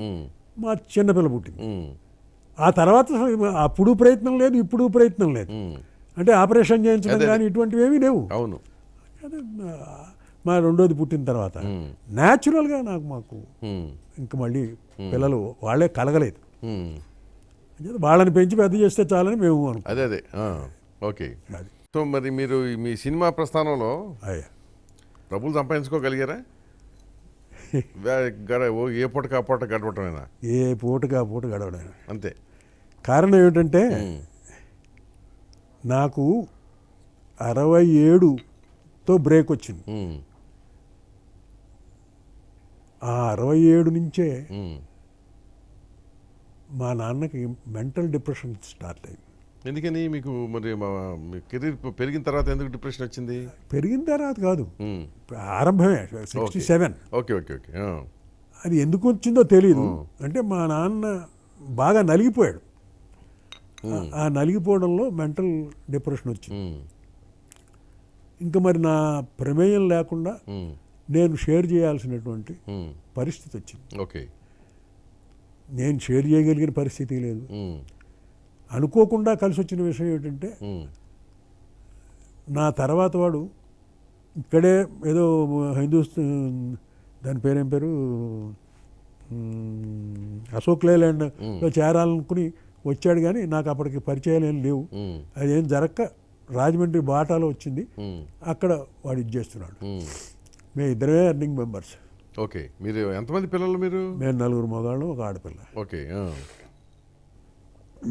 మా చిన్నపిల్ల పుట్టింది ఆ తర్వాత అప్పుడు ప్రయత్నం లేదు ఇప్పుడు ప్రయత్నం లేదు అంటే ఆపరేషన్ చేయించడం కానీ ఇటువంటివి ఏమీ లేవు అవును మా రెండోది పుట్టిన తర్వాత న్యాచురల్గా నాకు మాకు ఇంక మళ్ళీ పిల్లలు వాళ్ళే కలగలేదు వాళ్ళని పెంచి పెద్ద చేస్తే చాలని మేము అనుకో అదే అదే ఓకే సో మరి మీరు మీ సినిమా ప్రస్థానంలో డబ్బులు సంపాదించుకోగలిగారా [LAUGHS] ఏ పూట కా పూట గడవటమేనా ఏ పూట ఆ పూట గడవడం అంతే కారణం ఏమిటంటే నాకు అరవై ఏడుతో బ్రేక్ వచ్చింది ఆ అరవై ఏడు నుంచే మా నాన్నకి మెంటల్ డిప్రెషన్ స్టార్ట్ అయింది ఎందుకని మీకు మరి కెరీర్ పెరిగిన తర్వాత ఎందుకు డిప్రెషన్ వచ్చింది పెరిగిన తర్వాత కాదు ఆరంభమే sixty seven okay okay okay అది ఎందుకు వచ్చిందో తెలియదు అంటే మా నాన్న బాగా నలిగిపోయాడు ఆ నలిగిపోవడంలో మెంటల్ డిప్రెషన్ వచ్చింది ఇంకా మరి నా ప్రమేయం లేకుండా నేను షేర్ చేయాల్సినటువంటి పరిస్థితి వచ్చింది ఓకే నేను షేర్ చేయగలిగిన పరిస్థితి లేదు అనుకోకుండా కలిసి వచ్చిన విషయం ఏంటంటే నా తర్వాత వాడు ఇక్కడే ఏదో హిందూస్ దాని పేరేం పేరు అశోక్ లేలాండ్లో చేరాలనుకుని వచ్చాడు కానీ నాకు అప్పటికి పరిచయాలు ఏం లేవు అదేం జరక్క రాజమండ్రి బాటాలో వచ్చింది అక్కడ వాడు ఇది చేస్తున్నాడు మేము ఇద్దరే అర్నింగ్ మెంబర్స్ ఓకే మీరు ఎంతమంది పిల్లలు మీరు మేము నలుగురు మగాళ్ళు ఒక ఆడపిల్ల ఓకే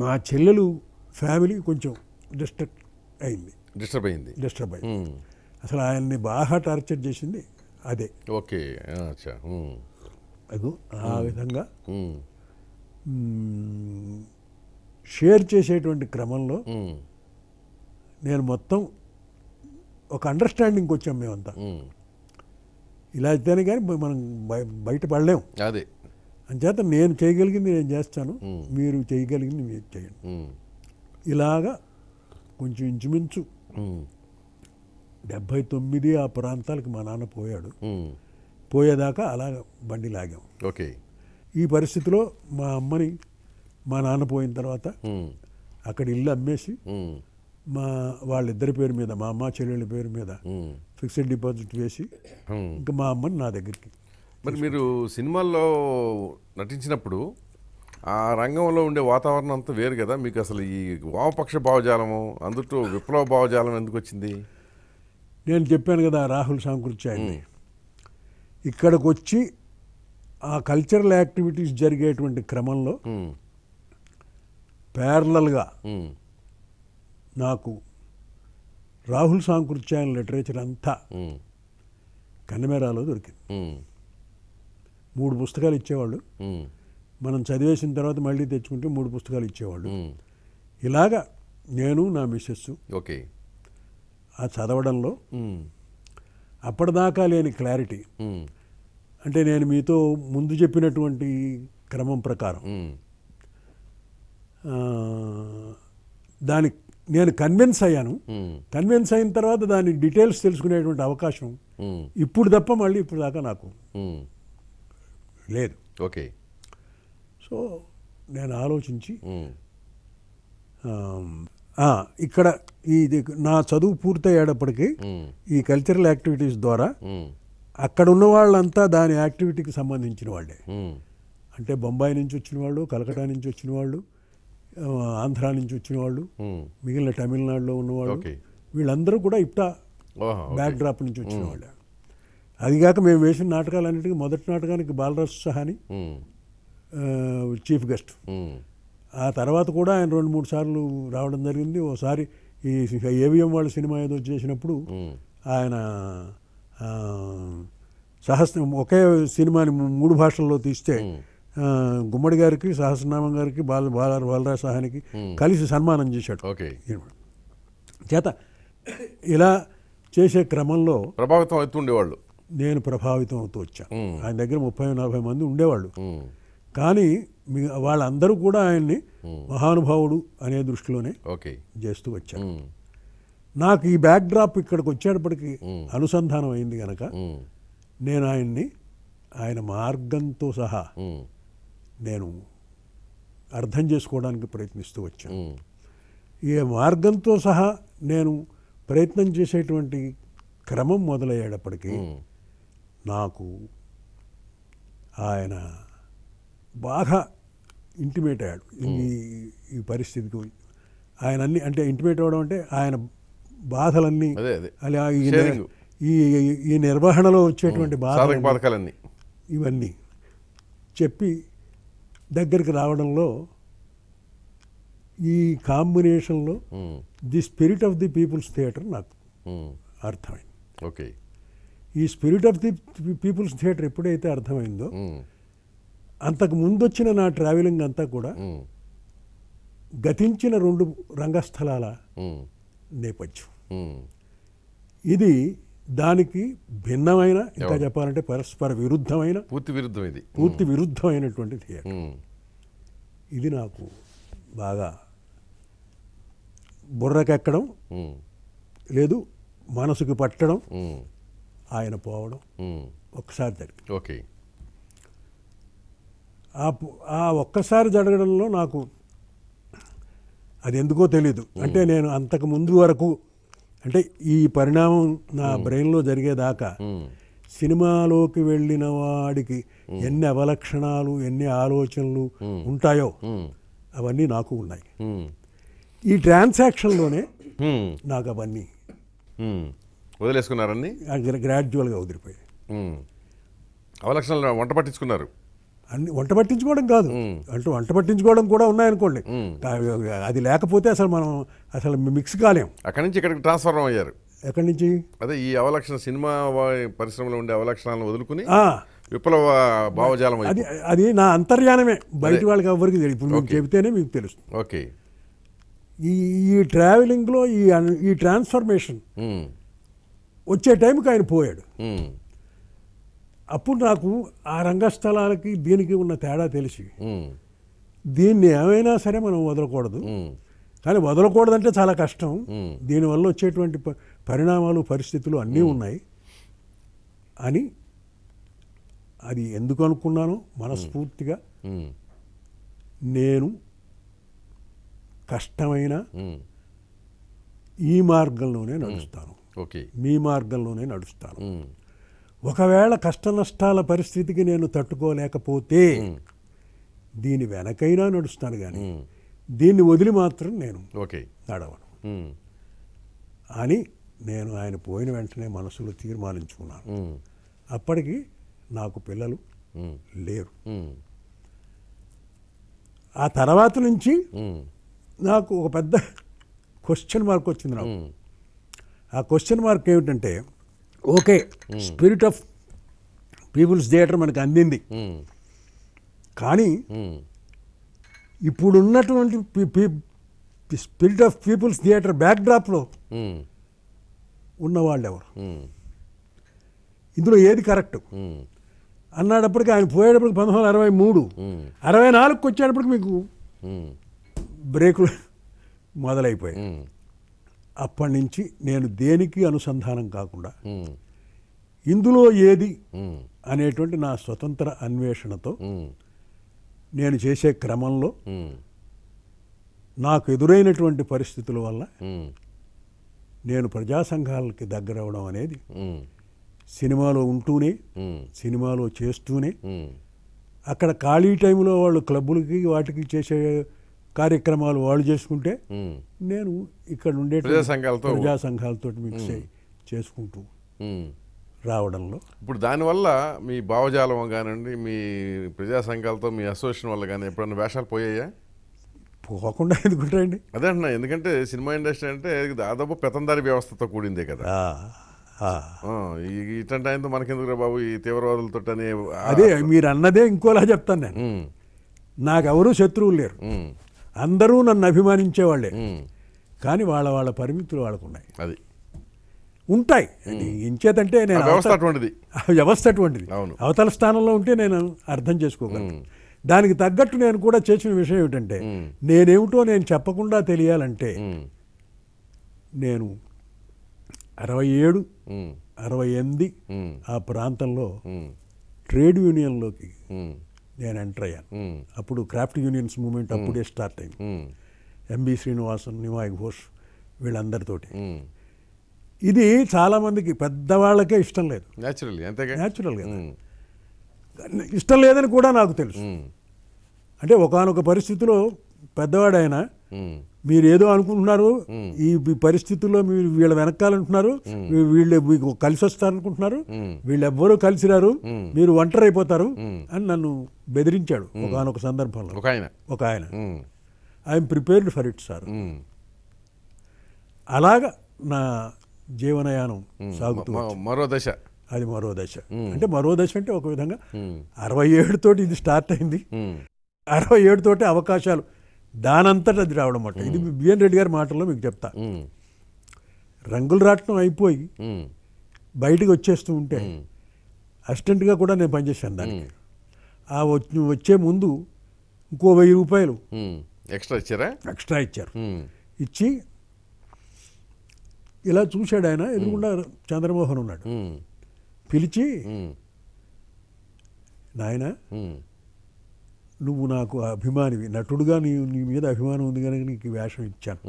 మా చెల్లెలు ఫ్యామిలీ కొంచెం డిస్టర్బ్ అయింది డిస్టర్బ్ అయింది డిస్టర్బ్ అయింది అసలు ఆయన్ని బాగా టార్చర్ చేసింది అదే ఓకే అదో ఆ విధంగా షేర్ చేసేటువంటి క్రమంలో నేను మొత్తం ఒక అండర్స్టాండింగ్కి వచ్చాం మేమంతా ఇలా అయితేనే కానీ మనం బయటపడలేం అదే అంచేత నేను చేయగలిగింది నేను చేస్తాను మీరు చేయగలిగింది మీరు చేయండి ఇలాగా కొంచెం ఇంచుమించు డెబ్భై తొమ్మిది ఆ ప్రాంతాలకు మా నాన్న పోయాడు పోయేదాకా అలాగ బండి లాగాం ఓకే ఈ పరిస్థితిలో మా అమ్మని మా నాన్న పోయిన తర్వాత అక్కడ ఇల్లు అమ్మేసి మా వాళ్ళిద్దరి పేరు మీద మా అమ్మ చెల్లెళ్ళ పేరు మీద ఫిక్స్డ్ డిపాజిట్ వేసి ఇంకా మా అమ్మని నా దగ్గరికి మరి మీరు సినిమాల్లో నటించినప్పుడు ఆ రంగంలో ఉండే వాతావరణం అంతా వేరు కదా మీకు అసలు ఈ వామపక్ష భావజాలము అందుతో విప్లవ భావజాలం ఎందుకు వచ్చింది నేను చెప్పాను కదా రాహుల్ సాంకృత్యాన్ని ఇక్కడికి వచ్చి ఆ కల్చరల్ యాక్టివిటీస్ జరిగేటువంటి క్రమంలో ప్యారలల్గా నాకు రాహుల్ సాంకృత్యాయన లిటరేచర్ అంతా కన్నమేరాలో దొరికింది మూడు పుస్తకాలు ఇచ్చేవాళ్ళు మనం చదివేసిన తర్వాత మళ్ళీ తెచ్చుకుంటే మూడు పుస్తకాలు ఇచ్చేవాళ్ళు ఇలాగా నేను నా మిస్సెస్ ఓకే ఆ చదవడంలో అప్పటిదాకా లేని క్లారిటీ అంటే నేను మీతో ముందు చెప్పినటువంటి క్రమం ప్రకారం దానికి నేను కన్విన్స్ అయ్యాను కన్విన్స్ hmm. అయిన తర్వాత దాని డీటెయిల్స్ తెలుసుకునేటువంటి అవకాశం hmm. ఇప్పుడు తప్ప మళ్ళీ ఇప్పుడు దాకా నాకు hmm. లేదు ఓకే సో నేను ఆలోచించి ఇక్కడ ఇది నా చదువు పూర్తయ్యేటప్పటికీ ఈ కల్చరల్ యాక్టివిటీస్ ద్వారా అక్కడ ఉన్న వాళ్ళంతా దాని యాక్టివిటీకి సంబంధించిన వాళ్ళే అంటే బొంబాయి నుంచి వచ్చిన వాళ్ళు కలకటా నుంచి వచ్చిన వాళ్ళు ఆంధ్రా నుంచి వచ్చిన వాళ్ళు మిగిలిన తమిళనాడులో ఉన్నవాళ్ళు వీళ్ళందరూ కూడా ఇప్టా బ్యాక్ డ్రాప్ నుంచి వచ్చిన వాళ్ళు అదిగాక మేము వేసిన నాటకాలన్నిటికీ మొదటి నాటకానికి బాలరాజ్ సహాని చీఫ్ గెస్ట్ ఆ తర్వాత కూడా ఆయన రెండు మూడు సార్లు రావడం జరిగింది ఓసారి ఈ ఏవిఎం వాళ్ళ సినిమా ఏదో చేసినప్పుడు ఆయన సహస్రం ఒకే సినిమాని మూడు భాషల్లో తీస్తే గుమ్మడి గారికి సహస్రనామం గారికి బాల బాల బాలరాజ్ సహానికి hmm. కలిసి సన్మానం చేశాడు ఓకే చేత ఇలా చేసే క్రమంలో ప్రభావితం అవుతుండేవాళ్ళు నేను ప్రభావితం అవుతూ వచ్చాను hmm. ఆయన దగ్గర ముప్పై నలభై మంది ఉండేవాళ్ళు hmm. కానీ మీ వాళ్ళందరూ కూడా ఆయన్ని మహానుభావుడు అనే దృష్టిలోనే ఓకే చేస్తూ వచ్చాను నాకు ఈ బ్యాక్డ్రాప్ ఇక్కడికి వచ్చేటప్పటికి అనుసంధానం అయింది కనుక నేను ఆయన్ని ఆయన మార్గంతో సహా నేను అర్థం చేసుకోవడానికి ప్రయత్నిస్తూ వచ్చాను ఏ మార్గంతో సహా నేను ప్రయత్నం చేసేటువంటి క్రమం మొదలయ్యేటప్పటికీ నాకు ఆయన బాగా ఇంటిమేట్ అయ్యాడు ఈ ఈ పరిస్థితికి ఆయన అన్ని అంటే ఇంటిమేట్ అవ్వడం అంటే ఆయన బాధలన్నీ ఈ ఈ నిర్వహణలో వచ్చేటువంటి బాధ ఇవన్నీ చెప్పి దగ్గరికి రావడంలో ఈ కాంబినేషన్లో hmm. The spirit of the people's theatre నాకు hmm. అర్థమైంది ఓకే ఈ spirit of the people's theatre ఎప్పుడైతే అర్థమైందో hmm. అంతకు ముందు వచ్చిన నా ట్రావెలింగ్ అంతా కూడా గతించిన రెండు రంగస్థలాల నేపథ్యం ఇది దానికి భిన్నమైన ఇంకా చెప్పాలంటే పరస్పర విరుద్ధమైన పూర్తి విరుద్ధం పూర్తి విరుద్ధమైనటువంటి థియేటర్ ఇది నాకు బాగా బుర్రకెక్కడం లేదు మనసుకు పట్టడం ఆయన పోవడం ఒక్కసారి జరిగింది ఓకే ఆ ఒక్కసారి జరగడంలో నాకు అది ఎందుకో తెలీదు అంటే నేను అంతకు ముందు వరకు అంటే ఈ పరిణామం నా బ్రెయిన్లో జరిగేదాకా సినిమాలోకి వెళ్ళిన వాడికి ఎన్ని అవలక్షణాలు ఎన్ని ఆలోచనలు ఉంటాయో అవన్నీ నాకు ఉన్నాయి ఈ ట్రాన్సాక్షన్లోనే నాకు అవన్నీ వదిలేసుకున్నారని గ్రాడ్యువల్గా వదిలిపోయాయి అవలక్షణాలు వంట పట్టించుకున్నారు అన్ని వంట పట్టించుకోవడం కాదు అంటే వంట పట్టించుకోవడం కూడా ఉన్నాయనుకోండి అది లేకపోతే అసలు మనం అసలు మిక్స్ కాలేం అక్కడి నుంచి ఇక్కడికి ట్రాన్స్ఫర్ అయ్యారు ఎక్కడి నుంచి అదే ఈ అవలక్షణ సినిమా పరిశ్రమలో ఉండే అవలక్షణాలను వదులుకుని విప్లవ భావజాలం అది అది నా అంతర్యానమే బయట వాళ్ళకి ఎవరికి తెలియదు ఇప్పుడు మీకు చెబితేనే మీకు తెలుసు ఓకే ఈ ఈ ట్రావెలింగ్లో ఈ ఈ ట్రాన్స్ఫర్మేషన్ వచ్చే టైంకి ఆయన పోయాడు అప్పుడు నాకు ఆ రంగస్థలాలకి దీనికి ఉన్న తేడా తెలిసి దీన్ని ఏమైనా సరే మనం వదలకూడదు కానీ వదలకూడదంటే చాలా కష్టం దీనివల్ల వచ్చేటువంటి పరిణామాలు పరిస్థితులు అన్నీ ఉన్నాయి అని అది ఎందుకు అనుకున్నానో మనస్ఫూర్తిగా నేను కష్టమైన ఈ మార్గంలోనే నడుస్తాను మీ మార్గంలోనే నడుస్తాను ఒకవేళ కష్ట నష్టాల పరిస్థితికి నేను తట్టుకోలేకపోతే దీని వెనకైనా నడుస్తాను కానీ దీన్ని వదిలి మాత్రం నేను ఓకే నడవను అని నేను ఆయన పోయిన వెంటనే మనసులో తీర్మానించుకున్నాను అప్పటికి నాకు పిల్లలు లేరు ఆ తర్వాత నుంచి నాకు ఒక పెద్ద క్వశ్చన్ [LAUGHS] మార్క్ వచ్చింది నాకు ఆ క్వశ్చన్ మార్క్ ఏమిటంటే okay spirit of people's theatre మనకు అందింది hmm. కానీ hmm. ఇప్పుడు ఉన్నటువంటి స్పిరిట్ ఆఫ్ పీపుల్స్ థియేటర్ బ్యాక్డ్రాప్లో hmm. ఉన్నవాళ్ళు ఎవరు ఇందులో ఏది కరెక్ట్ అన్నాడప్పటికి ఆయన పోయేటప్పటికి పంతొమ్మిది వందల అరవై మూడు అరవై నాలుగుకి వచ్చేటప్పటికి మీకు బ్రేకులు మొదలైపోయాయి అప్పటి నుంచి నేను దేనికి అనుసంధానం కాకుండా ఇందులో ఏది అనేటువంటి నా స్వతంత్ర అన్వేషణతో నేను చేసే క్రమంలో నాకు ఎదురైనటువంటి పరిస్థితుల వల్ల నేను ప్రజా సంఘాలకి దగ్గర అవడం అనేది సినిమాలో ఉంటూనే సినిమాలో చేస్తూనే అక్కడ ఖాళీ టైంలో వాళ్ళు క్లబ్బులకి వాటికి చేసే కార్యక్రమాలు వాళ్ళు చేసుకుంటే నేను ఇక్కడ ఉండే ప్రజా సంఘాలతో మిక్స్ అయ్యి చేసుకుంటూ రావడంలో ఇప్పుడు దానివల్ల మీ భావజాలం కానివ్వండి మీ ప్రజా సంఘాలతో మీ అసోసియేషన్ వల్ల కానీ ఎప్పుడన్నా వేషాలు పోయాయా పోకుండా [LAUGHS] ఎందుకుంటాయండి అదే అంటున్నా ఎందుకంటే సినిమా ఇండస్ట్రీ అంటే దాదాపు పెతందారి వ్యవస్థతో కూడిందే కదా ఇట్లాంటి ఆయనతో మనకెందుకు బాబు ఈ తీవ్రవాదులతో అదే మీరు అన్నదే ఇంకోలా చెప్తాను నేను నాకెవరూ శత్రువులు లేరు అందరూ నన్ను అభిమానించేవాళ్ళే కానీ వాళ్ళ వాళ్ళ పరిమితులు వాళ్ళకు ఉన్నాయి అది ఉంటాయి ఇంచేతంటే నేను వ్యవస్థ అటువంటిది వ్యవస్థ అటువంటిది అవతల స్థానంలో ఉంటే నేను అర్థం చేసుకోగలను దానికి తగ్గట్టు నేను కూడా చేసిన విషయం ఏమిటంటే నేనేమిటో నేను చెప్పకుండా తెలియాలంటే నేను అరవై ఏడు అరవై ఎనిమిది ఆ ప్రాంతంలో ట్రేడ్ యూనియన్లోకి నేను ఎంటర్ అయ్యాను అప్పుడు క్రాఫ్ట్ యూనియన్స్ మూమెంట్ అప్పుడే స్టార్ట్ అయింది ఎంబి శ్రీనివాసన్ నివాయ్ ఘోష్ వీళ్ళందరితోటి ఇది చాలామందికి పెద్దవాళ్ళకే ఇష్టం లేదు న్యాచురల్ న్యాచురల్ కదా ఇష్టం లేదని కూడా నాకు తెలుసు అంటే ఒకనొక పరిస్థితిలో పెద్దవాడైనా మీరు ఏదో అనుకుంటున్నారు ఈ పరిస్థితుల్లో మీరు వీళ్ళ వెనకాలంటున్నారు వీళ్ళు మీకు కలిసి వస్తారనుకుంటున్నారు వీళ్ళు ఎవ్వరూ కలిసి రారు మీరు అయిపోతారు అని నన్ను బెదిరించాడు ఒకనొక సందర్భంలో ఒక ఆయన I'm prepared for it sir అలాగ నా జీవనయానం సాగుతుంది మరో దశ అది మరో దశ అంటే మరో దశ అంటే ఒక విధంగా అరవై ఏడుతోటి ఇది స్టార్ట్ అయింది అరవై ఏడుతోటి అవకాశాలు దానంతట అది రావడం మాట ఇది బిఎన్ రెడ్డి గారి మాటల్లో మీకు చెప్తా రంగులు రాటం అయిపోయి బయటకు వచ్చేస్తూ ఉంటే అసిస్టెంట్గా కూడా నేను పనిచేశాను దానికి ఆ వచ్చే ముందు ఇంకో వెయ్యి రూపాయలు ఎక్స్ట్రా ఇచ్చారా ఎక్స్ట్రా ఇచ్చారు ఇచ్చి ఇలా చూశాడు ఆయన ఎదురుకుండా చంద్రమోహన్ ఉన్నాడు పిలిచి నాయన నువ్వు నాకు అభిమానివి నటుడుగా నీ నీ మీద అభిమానం ఉంది కనుక నీకు వేషం ఇచ్చాను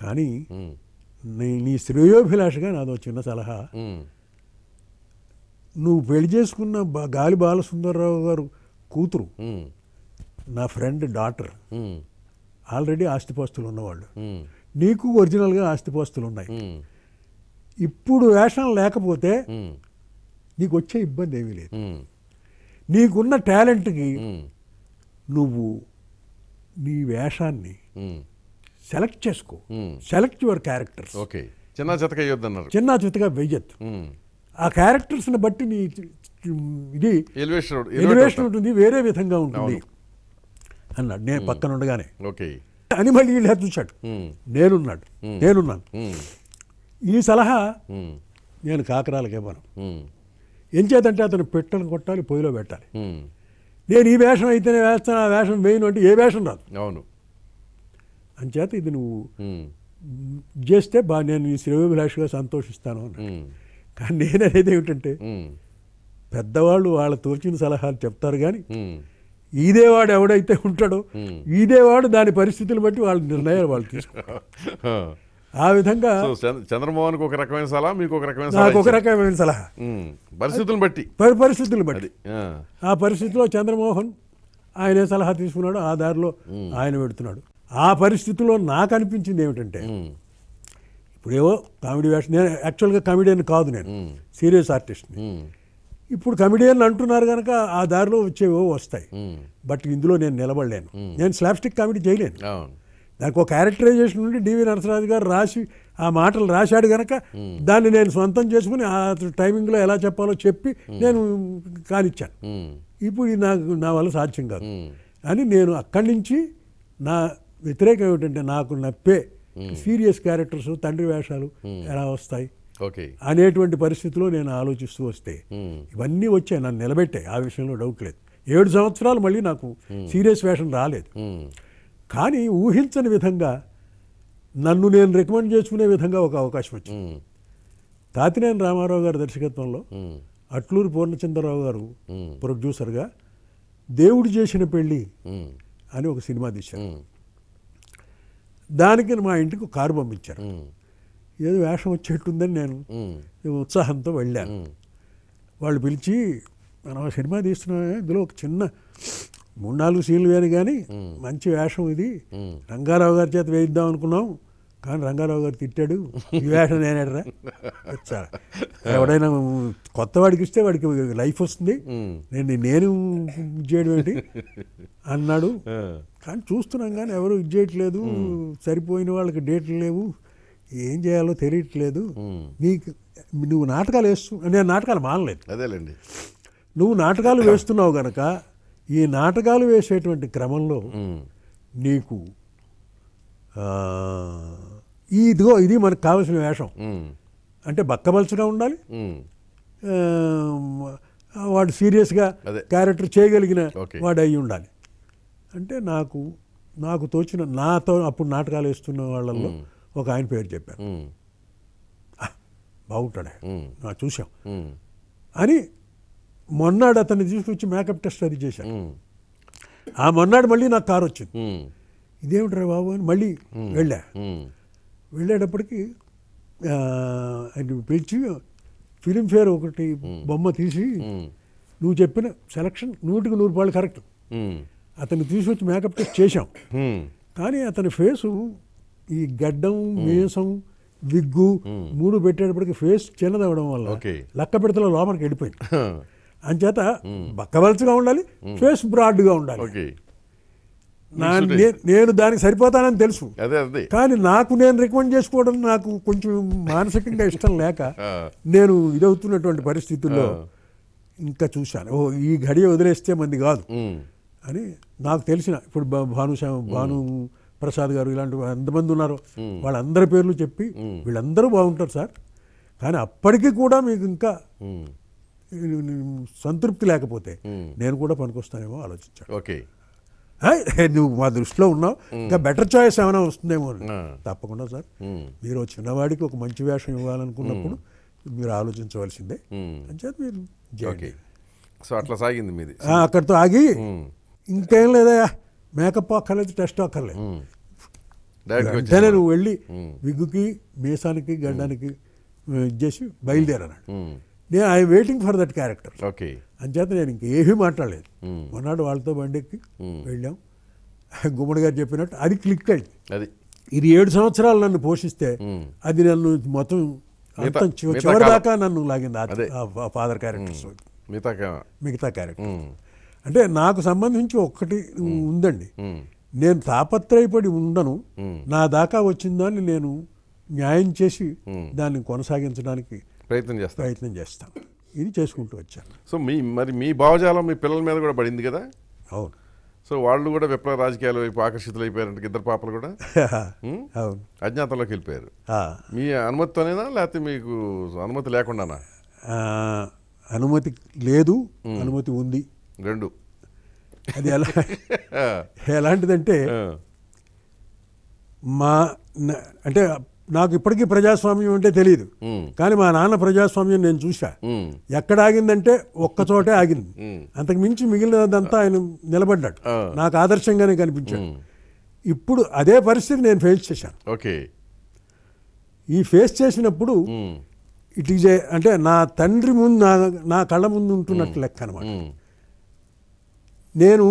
కానీ నీ నీ శ్రేయోభిలాషగా నాదో చిన్న సలహా నువ్వు పెళ్లి చేసుకున్న గాలి బాలసుందరరావు గారు కూతురు నా ఫ్రెండ్ డాటర్ ఆల్రెడీ ఆస్తిపాస్తులు ఉన్నవాళ్ళు నీకు ఒరిజినల్గా ఆస్తిపాస్తులు ఉన్నాయి ఇప్పుడు వేషం లేకపోతే నీకు వచ్చే ఇబ్బంది ఏమీ లేదు నీకున్న టాలెంట్కి నువ్వు నీ వేషాన్ని సెలెక్ట్ చేసుకో సెలెక్ట్ యువర్ క్యారెక్టర్స్ ఓకే చిన్న చితక వేయొద్దన్నారు చిన్న చితక వేయొద్దు ఆ క్యారెక్టర్స్ని బట్టి నీ ఇది ఎలివేషన్ ఉంటుంది వేరే విధంగా ఉంటుంది అన్నాడు నేను పక్కన ఉండగానే ఓకే అని మళ్ళీ వీళ్ళు చూశాడు నేనున్నాడు నేనున్నాను ఈ సలహా నేను కాకరాలకే ఇవ్వను ఏం చేతంటే అతను పెట్టను కొట్టాలి పొయ్యిలో పెట్టాలి నేను ఈ వేషం అయితేనే వేస్తాను ఆ వేషం వేయను అంటే ఏ వేషం రాదు అవును అంచేత ఇది నువ్వు చేస్తే బా నేను ఈ శ్రేయోభిలాషగా సంతోషిస్తాను అన్నాడు కానీ నేననేది ఏమిటంటే పెద్దవాళ్ళు వాళ్ళ తోచిన సలహాలు చెప్తారు కానీ ఈదేవాడు ఎవడైతే ఉంటాడో ఈదేవాడు దాని పరిస్థితులు బట్టి వాళ్ళ నిర్ణయాలు వాళ్ళు [LAUGHS] తీసుకుంటారు ఆ విధంగా చంద్రమోహన్ ఒక రకమైన సలహా మీకు ఒక రకమైన నాకు ఒక రకమైన సలహా పరిస్థితులు బట్టి పరిస్థితులు బట్టి ఆ పరిస్థితిలో చంద్రమోహన్ ఆయన సలహా తీసుకున్నాడు ఆ దారిలో ఆయన పెడుతున్నాడు ఆ పరిస్థితిలో నాకు అనిపించింది ఏమిటంటే ఇప్పుడేవో కామెడీ వేషం నేను యాక్చువల్గా కామెడియన్ కాదు నేను సీరియస్ ఆర్టిస్ట్ని ఇప్పుడు కామెడియన్ అంటున్నారు కనుక ఆ దారిలో వచ్చేవో వస్తాయి బట్ ఇందులో నేను నిలబడలేను నేను స్లాప్స్టిక్ స్టిక్ కామెడీ చేయలేను దానికి ఒక క్యారెక్టరైజేషన్ ఉండి డివి నరసరాజు గారు రాసి ఆ మాటలు రాశాడు కనుక దాన్ని నేను సొంతం చేసుకుని ఆ టైమింగ్లో ఎలా చెప్పాలో చెప్పి నేను కాలిచ్చాను ఇప్పుడు నాకు నా వల్ల సాధ్యం కాదు అని నేను అక్కడి నుంచి నా వ్యతిరేకం ఏమిటంటే నాకు నప్పే సీరియస్ క్యారెక్టర్స్ తండ్రి వేషాలు ఎలా వస్తాయి అనేటువంటి పరిస్థితిలో నేను ఆలోచిస్తూ వస్తే ఇవన్నీ వచ్చాయి నన్ను నిలబెట్టాయి ఆ విషయంలో డౌట్ లేదు ఏడు సంవత్సరాలు మళ్ళీ నాకు సీరియస్ వేషం రాలేదు కానీ ఊహించని విధంగా నన్ను నేను రికమెండ్ చేసుకునే విధంగా ఒక అవకాశం వచ్చింది తాతినేని రామారావు గారి దర్శకత్వంలో అట్లూరి పూర్ణచంద్రరావు గారు ప్రొడ్యూసర్గా దేవుడు చేసిన పెళ్ళి అని ఒక సినిమా తీశారు దానికి మా ఇంటికి కారు పంపించారు ఏదో వేషం వచ్చేట్టుందని నేను ఉత్సాహంతో వెళ్ళాను వాళ్ళు పిలిచి మనం సినిమా తీస్తున్నామే ఇందులో ఒక చిన్న మూడు నాలుగు సీన్లు వేరు కానీ మంచి వేషం ఇది రంగారావు గారి చేత వేయిద్దాం అనుకున్నాం కానీ రంగారావు గారు తిట్టాడు ఈ వేషం నేనేడరా ఎవడైనా కొత్త వాడికి ఇస్తే వాడికి లైఫ్ వస్తుంది నేను నేను చేయడం ఏంటి అన్నాడు కానీ చూస్తున్నాం కానీ ఎవరు ఇది చేయట్లేదు సరిపోయిన వాళ్ళకి డేట్లు లేవు ఏం చేయాలో తెలియట్లేదు నీకు నువ్వు నాటకాలు వేస్తు నేను నాటకాలు మానలేదు అదేలేండి నువ్వు నాటకాలు వేస్తున్నావు కనుక ఈ నాటకాలు వేసేటువంటి క్రమంలో నీకు ఈ ఇదిగో ఇది మనకు కావలసిన వేషం అంటే బక్కబలుసుగా ఉండాలి వాడు సీరియస్గా క్యారెక్టర్ చేయగలిగిన వాడు అయి ఉండాలి అంటే నాకు నాకు తోచిన నాతో అప్పుడు నాటకాలు వేస్తున్న వాళ్ళల్లో ఒక ఆయన పేరు చెప్పాను బాగుంటాడే చూసాం అని మొన్నాడు అతన్ని తీసుకొచ్చి మేకప్ టెస్ట్ అది చేశాను ఆ మొన్నాడు మళ్ళీ నాకు కారు వచ్చింది రా బాబు అని మళ్ళీ వెళ్ళా వెళ్ళేటప్పటికి ఆయన పిలిచి ఫిలింఫేర్ ఒకటి బొమ్మ తీసి నువ్వు చెప్పిన సెలక్షన్ నూటికి నూరు రూపాయలు కరెక్ట్ అతన్ని తీసుకొచ్చి మేకప్ టెస్ట్ చేశాం కానీ అతని ఫేసు ఈ గడ్డం మీసం విగ్గు మూడు పెట్టేటప్పటికి ఫేస్ చిన్నదవడం వల్ల లక్క పెడతలో లోపలికి వెళ్ళిపోయింది అంచేత బక్కవలసగా ఉండాలి ఫేస్ బ్రాడ్గా ఉండాలి నా నేను దానికి సరిపోతానని తెలుసు కానీ నాకు నేను రికమెండ్ చేసుకోవడం నాకు కొంచెం మానసికంగా [LAUGHS] ఇష్టం లేక నేను ఇదవుతున్నటువంటి పరిస్థితుల్లో ఇంకా చూశాను ఓ ఈ ఘడియ వదిలేస్తే మంది కాదు అని నాకు తెలిసిన ఇప్పుడు భానుశ్యామ భాను ప్రసాద్ గారు ఇలాంటి ఎంతమంది ఉన్నారో వాళ్ళందరి పేర్లు చెప్పి వీళ్ళందరూ బాగుంటారు సార్ కానీ అప్పటికీ కూడా మీకు ఇంకా సంతృప్తి లేకపోతే hmm. నేను కూడా పనికొస్తానేమో ఆలోచించాను ఓకే నువ్వు మా దృష్టిలో ఉన్నావు hmm. ఇంకా బెటర్ చాయిస్ ఏమైనా వస్తుందేమో అని తప్పకుండా సార్ hmm. మీరు చిన్నవాడికి ఒక మంచి వేషం ఇవ్వాలనుకున్నప్పుడు మీరు ఆలోచించవలసిందే అని చెప్పి మీరు సో అట్లా సాగింది మీది అక్కడితో ఆగి ఇంకేం లేదా మేకప్ అక్కర్లేదు టెస్ట్ అక్కర్లేదు నువ్వు వెళ్ళి విగ్గుకి మీసానికి గడ్డానికి చేసి బయలుదేరాను నేను I'm waiting for that character okay అంచేత నేను ఇంకేమీ మాట్లాడలేదు మొన్నటి వాళ్ళతో బండికి వెళ్ళాం గుమ్మడి గారు చెప్పినట్టు అది క్లిక్ అయింది అది ఇది ఏడు సంవత్సరాలు నన్ను పోషిస్తే అది నన్ను మొత్తం మొత్తం చివరి దాకా నన్ను లాగింది ఆ ఫాదర్ క్యారెక్టర్స్ మిగతా మిగతా క్యారెక్టర్ అంటే నాకు సంబంధించి ఒక్కటి ఉందండి నేను తాపత్రయపడి ఉండను నా దాకా వచ్చిందాన్ని నేను న్యాయం చేసి దాన్ని కొనసాగించడానికి ప్రయత్నం చేస్తాను ప్రయత్నం చేస్తాను ఇది చేసుకుంటూ వచ్చాను సో మీ మరి మీ భావజాలం మీ పిల్లల మీద కూడా పడింది కదా అవును సో వాళ్ళు కూడా విప్లవ రాజకీయాల వైపు ఆకర్షితులైపోయారంట ఇద్దరు పాపలు కూడా [LAUGHS] అవును అజ్ఞాతంలోకి వెళ్ళిపోయారు మీ అనుమతితోనేనా లేకపోతే మీకు అనుమతి లేకుండానా అనుమతి లేదు అనుమతి ఉంది రెండు అది ఎలా [LAUGHS] ఎలాంటిదంటే మా అంటే నాకు ఇప్పటికీ ప్రజాస్వామ్యం అంటే తెలియదు కానీ మా నాన్న ప్రజాస్వామ్యం నేను చూసా ఎక్కడ ఆగిందంటే ఒక్కచోటే ఆగింది అంతకు మించి మిగిలినదంతా ఆయన నిలబడ్డాడు నాకు ఆదర్శంగానే కనిపించాడు ఇప్పుడు అదే పరిస్థితి నేను ఫేస్ చేశాను ఓకే ఈ ఫేస్ చేసినప్పుడు ఇట్ ఈజ్ అంటే నా తండ్రి ముందు నా నా కళ్ళ ముందు ఉంటున్నట్టు లెక్క అనమాట నేను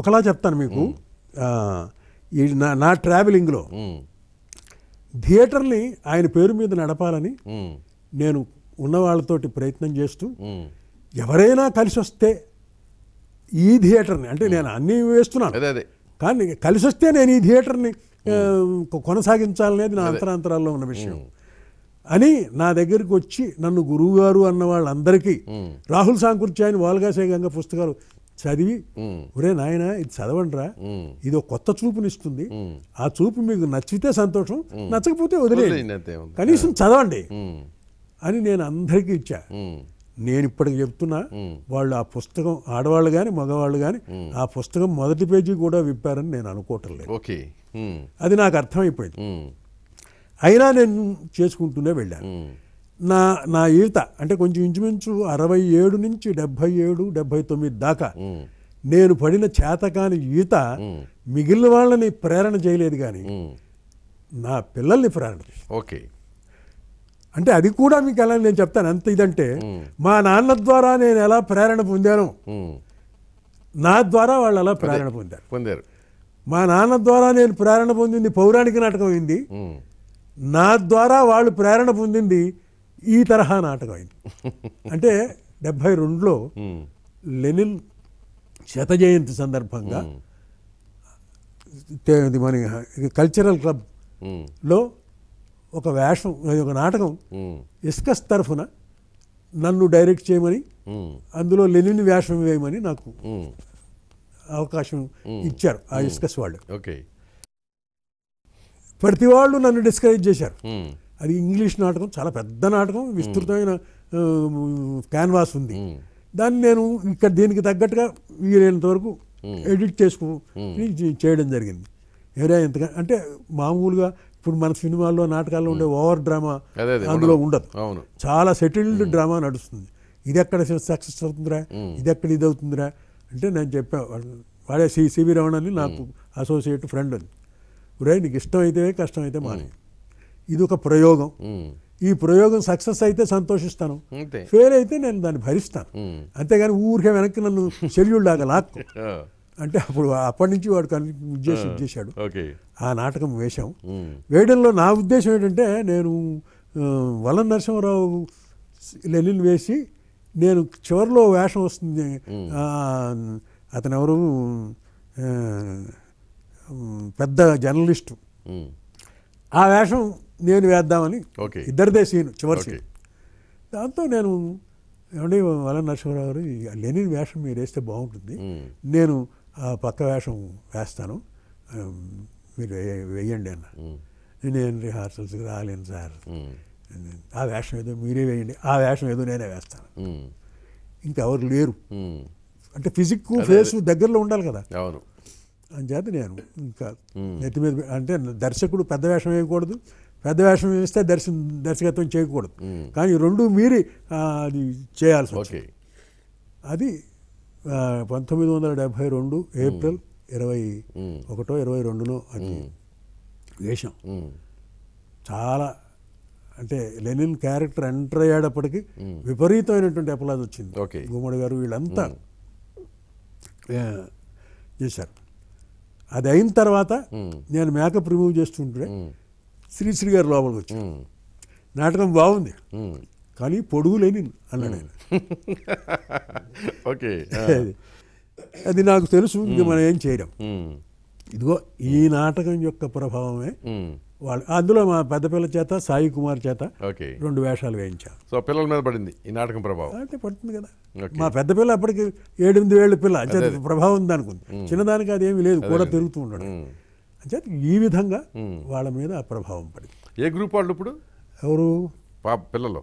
ఒకలా చెప్తాను మీకు ఈ నా ట్రావెలింగ్లో థియేటర్ని ఆయన పేరు మీద నడపాలని నేను ఉన్న వాళ్ళతోటి ప్రయత్నం చేస్తూ ఎవరైనా కలిసి వస్తే ఈ థియేటర్ని అంటే నేను అన్నీ వేస్తున్నాను కానీ కలిసి వస్తే నేను ఈ థియేటర్ని కొనసాగించాలనేది నా అంతరాంతరాల్లో ఉన్న విషయం అని నా దగ్గరికి వచ్చి నన్ను గురువుగారు అన్న వాళ్ళందరికీ రాహుల్ సాంకుర్చి ఆయన వాల్గాసే గంగ పుస్తకాలు చదివి ఒరే నాయన ఇది చదవండిరా ఇది ఒక కొత్త చూపునిస్తుంది ఆ చూపు మీకు నచ్చితే సంతోషం నచ్చకపోతే వదిలే కనీసం చదవండి అని నేను అందరికీ ఇచ్చా నేను ఇప్పటికి చెప్తున్నా వాళ్ళు ఆ పుస్తకం ఆడవాళ్ళు కానీ మగవాళ్ళు కానీ ఆ పుస్తకం మొదటి పేజీ కూడా విప్పారని నేను అనుకోవటం లేదు ఓకే అది నాకు అర్థమైపోయింది అయినా నేను చేసుకుంటూనే వెళ్ళాను నా నా ఈత అంటే కొంచెం ఇంచుమించు అరవై ఏడు నుంచి డెబ్బై ఏడు డెబ్బై తొమ్మిది దాకా నేను పడిన చేతకాని ఈత మిగిలిన వాళ్ళని ప్రేరణ చేయలేదు కానీ నా పిల్లల్ని ప్రేరణ ఓకే అంటే అది కూడా మీకు ఎలా నేను చెప్తాను అంత ఇదంటే మా నాన్న ద్వారా నేను ఎలా ప్రేరణ పొందాను నా ద్వారా వాళ్ళు ఎలా ప్రేరణ పొందారు పొందారు మా నాన్న ద్వారా నేను ప్రేరణ పొందింది పౌరాణిక నాటకం అయింది నా ద్వారా వాళ్ళు ప్రేరణ పొందింది ఈ తరహా నాటకం అయింది అంటే డెబ్భై రెండులో లెనిన్ శత జయంతి సందర్భంగా మన కల్చరల్ క్లబ్ లో ఒక వేషం ఒక నాటకం ఇస్కస్ తరఫున నన్ను డైరెక్ట్ చేయమని అందులో లెనిన్ వేషం వేయమని నాకు అవకాశం ఇచ్చారు ఆ ఇస్కస్ వాళ్ళు ప్రతి వాళ్ళు నన్ను డిస్కరేజ్ చేశారు అది ఇంగ్లీష్ నాటకం చాలా పెద్ద నాటకం విస్తృతమైన క్యాన్వాస్ ఉంది దాన్ని నేను ఇక్కడ దీనికి తగ్గట్టుగా వీలైనంత వరకు ఎడిట్ చేసుకుని చేయడం జరిగింది ఎవరైనా ఇంతగా అంటే మామూలుగా ఇప్పుడు మన సినిమాల్లో నాటకాల్లో ఉండే ఓవర్ డ్రామా అందులో ఉండదు చాలా సెటిల్డ్ డ్రామా నడుస్తుంది ఇది ఎక్కడ సక్సెస్ అవుతుందిరా ఇది ఎక్కడ ఇది అవుతుందిరా అంటే నేను చెప్పా వాడే సి సివి రమణ అని నాకు అసోసియేట్ ఫ్రెండ్ అని ఒరే నీకు ఇష్టం అయితే కష్టం అయితే మానే ఇది ఒక ప్రయోగం ఈ ప్రయోగం సక్సెస్ అయితే సంతోషిస్తాను ఫెయిల్ అయితే నేను దాన్ని భరిస్తాను అంతేగాని ఊరికే వెనక్కి నన్ను షెడ్యూల్ లాగా లాక్కు [LAUGHS] అంటే అప్పుడు అప్పటి నుంచి వాడు ఉద్దేశం చేశాడు ఆ నాటకం వేశాం వేయడంలో నా ఉద్దేశం ఏంటంటే నేను వలన నరసింహరావు లెనిన్ వేసి నేను చివరిలో వేషం వస్తుంది అతను ఎవరు పెద్ద జర్నలిస్టు ఆ వేషం నేను వేద్దామని ఇద్దరిదే సీన్ చివరి సీన్ దాంతో నేను ఏమండి వలన నరసింహరావు గారు లెనిన్ వేషం మీరు వేస్తే బాగుంటుంది నేను ఆ పక్క వేషం వేస్తాను మీరు వేయండి అన్న నేను రిహార్సల్స్కి రాలేను సార్ ఆ వేషం ఏదో మీరే వేయండి ఆ వేషం ఏదో నేనే వేస్తాను ఇంకెవరు లేరు అంటే ఫిజిక్ ఫేస్ దగ్గరలో ఉండాలి కదా అని చేత నేను ఇంకా నెత్తి మీద అంటే దర్శకుడు పెద్ద వేషం వేయకూడదు పెద్ద వేషం వేస్తే దర్శన దర్శకత్వం చేయకూడదు కానీ రెండు మీరి అది చేయాల్సి వచ్చింది అది పంతొమ్మిది వందల డెబ్భై రెండు ఏప్రిల్ ఇరవై ఒకటో ఇరవై రెండులో అది వేషం చాలా అంటే లెనిన్ క్యారెక్టర్ ఎంటర్ అయ్యేటప్పటికి విపరీతమైనటువంటి అపలాజ్ వచ్చింది గుమ్మడి గారు వీళ్ళంతా చేశారు అది అయిన తర్వాత నేను మేకప్ రిమూవ్ చేస్తుంటే శ్రీశ్రీ గారు లోపలికి వచ్చి నాటకం బాగుంది కానీ పొడుగు లేని అన్నాడు ఆయన [LAUGHS] ఓకే అది నాకు తెలుసు ఇంకా మనం ఏం చేయడం ఇదిగో ఈ నాటకం యొక్క ప్రభావమే వాళ్ళు అందులో మా పెద్ద పిల్లల చేత సాయి కుమార్ చేత రెండు వేషాలు వేయించా సో పిల్లల మీద పడింది ఈ నాటకం ప్రభావం అంటే పడుతుంది కదా మా పెద్ద పిల్ల అప్పటికి ఏడెనిమిది ఏళ్ళ పిల్ల ప్రభావం ఉంది అనుకుంది చిన్నదానికి అది ఏమీ లేదు కూడా తిరుగుతూ ఉండడం అంచేత ఈ విధంగా వాళ్ళ మీద ప్రభావం పడింది ఏ గ్రూప్ వాళ్ళు ఇప్పుడు ఎవరు పాప పిల్లలు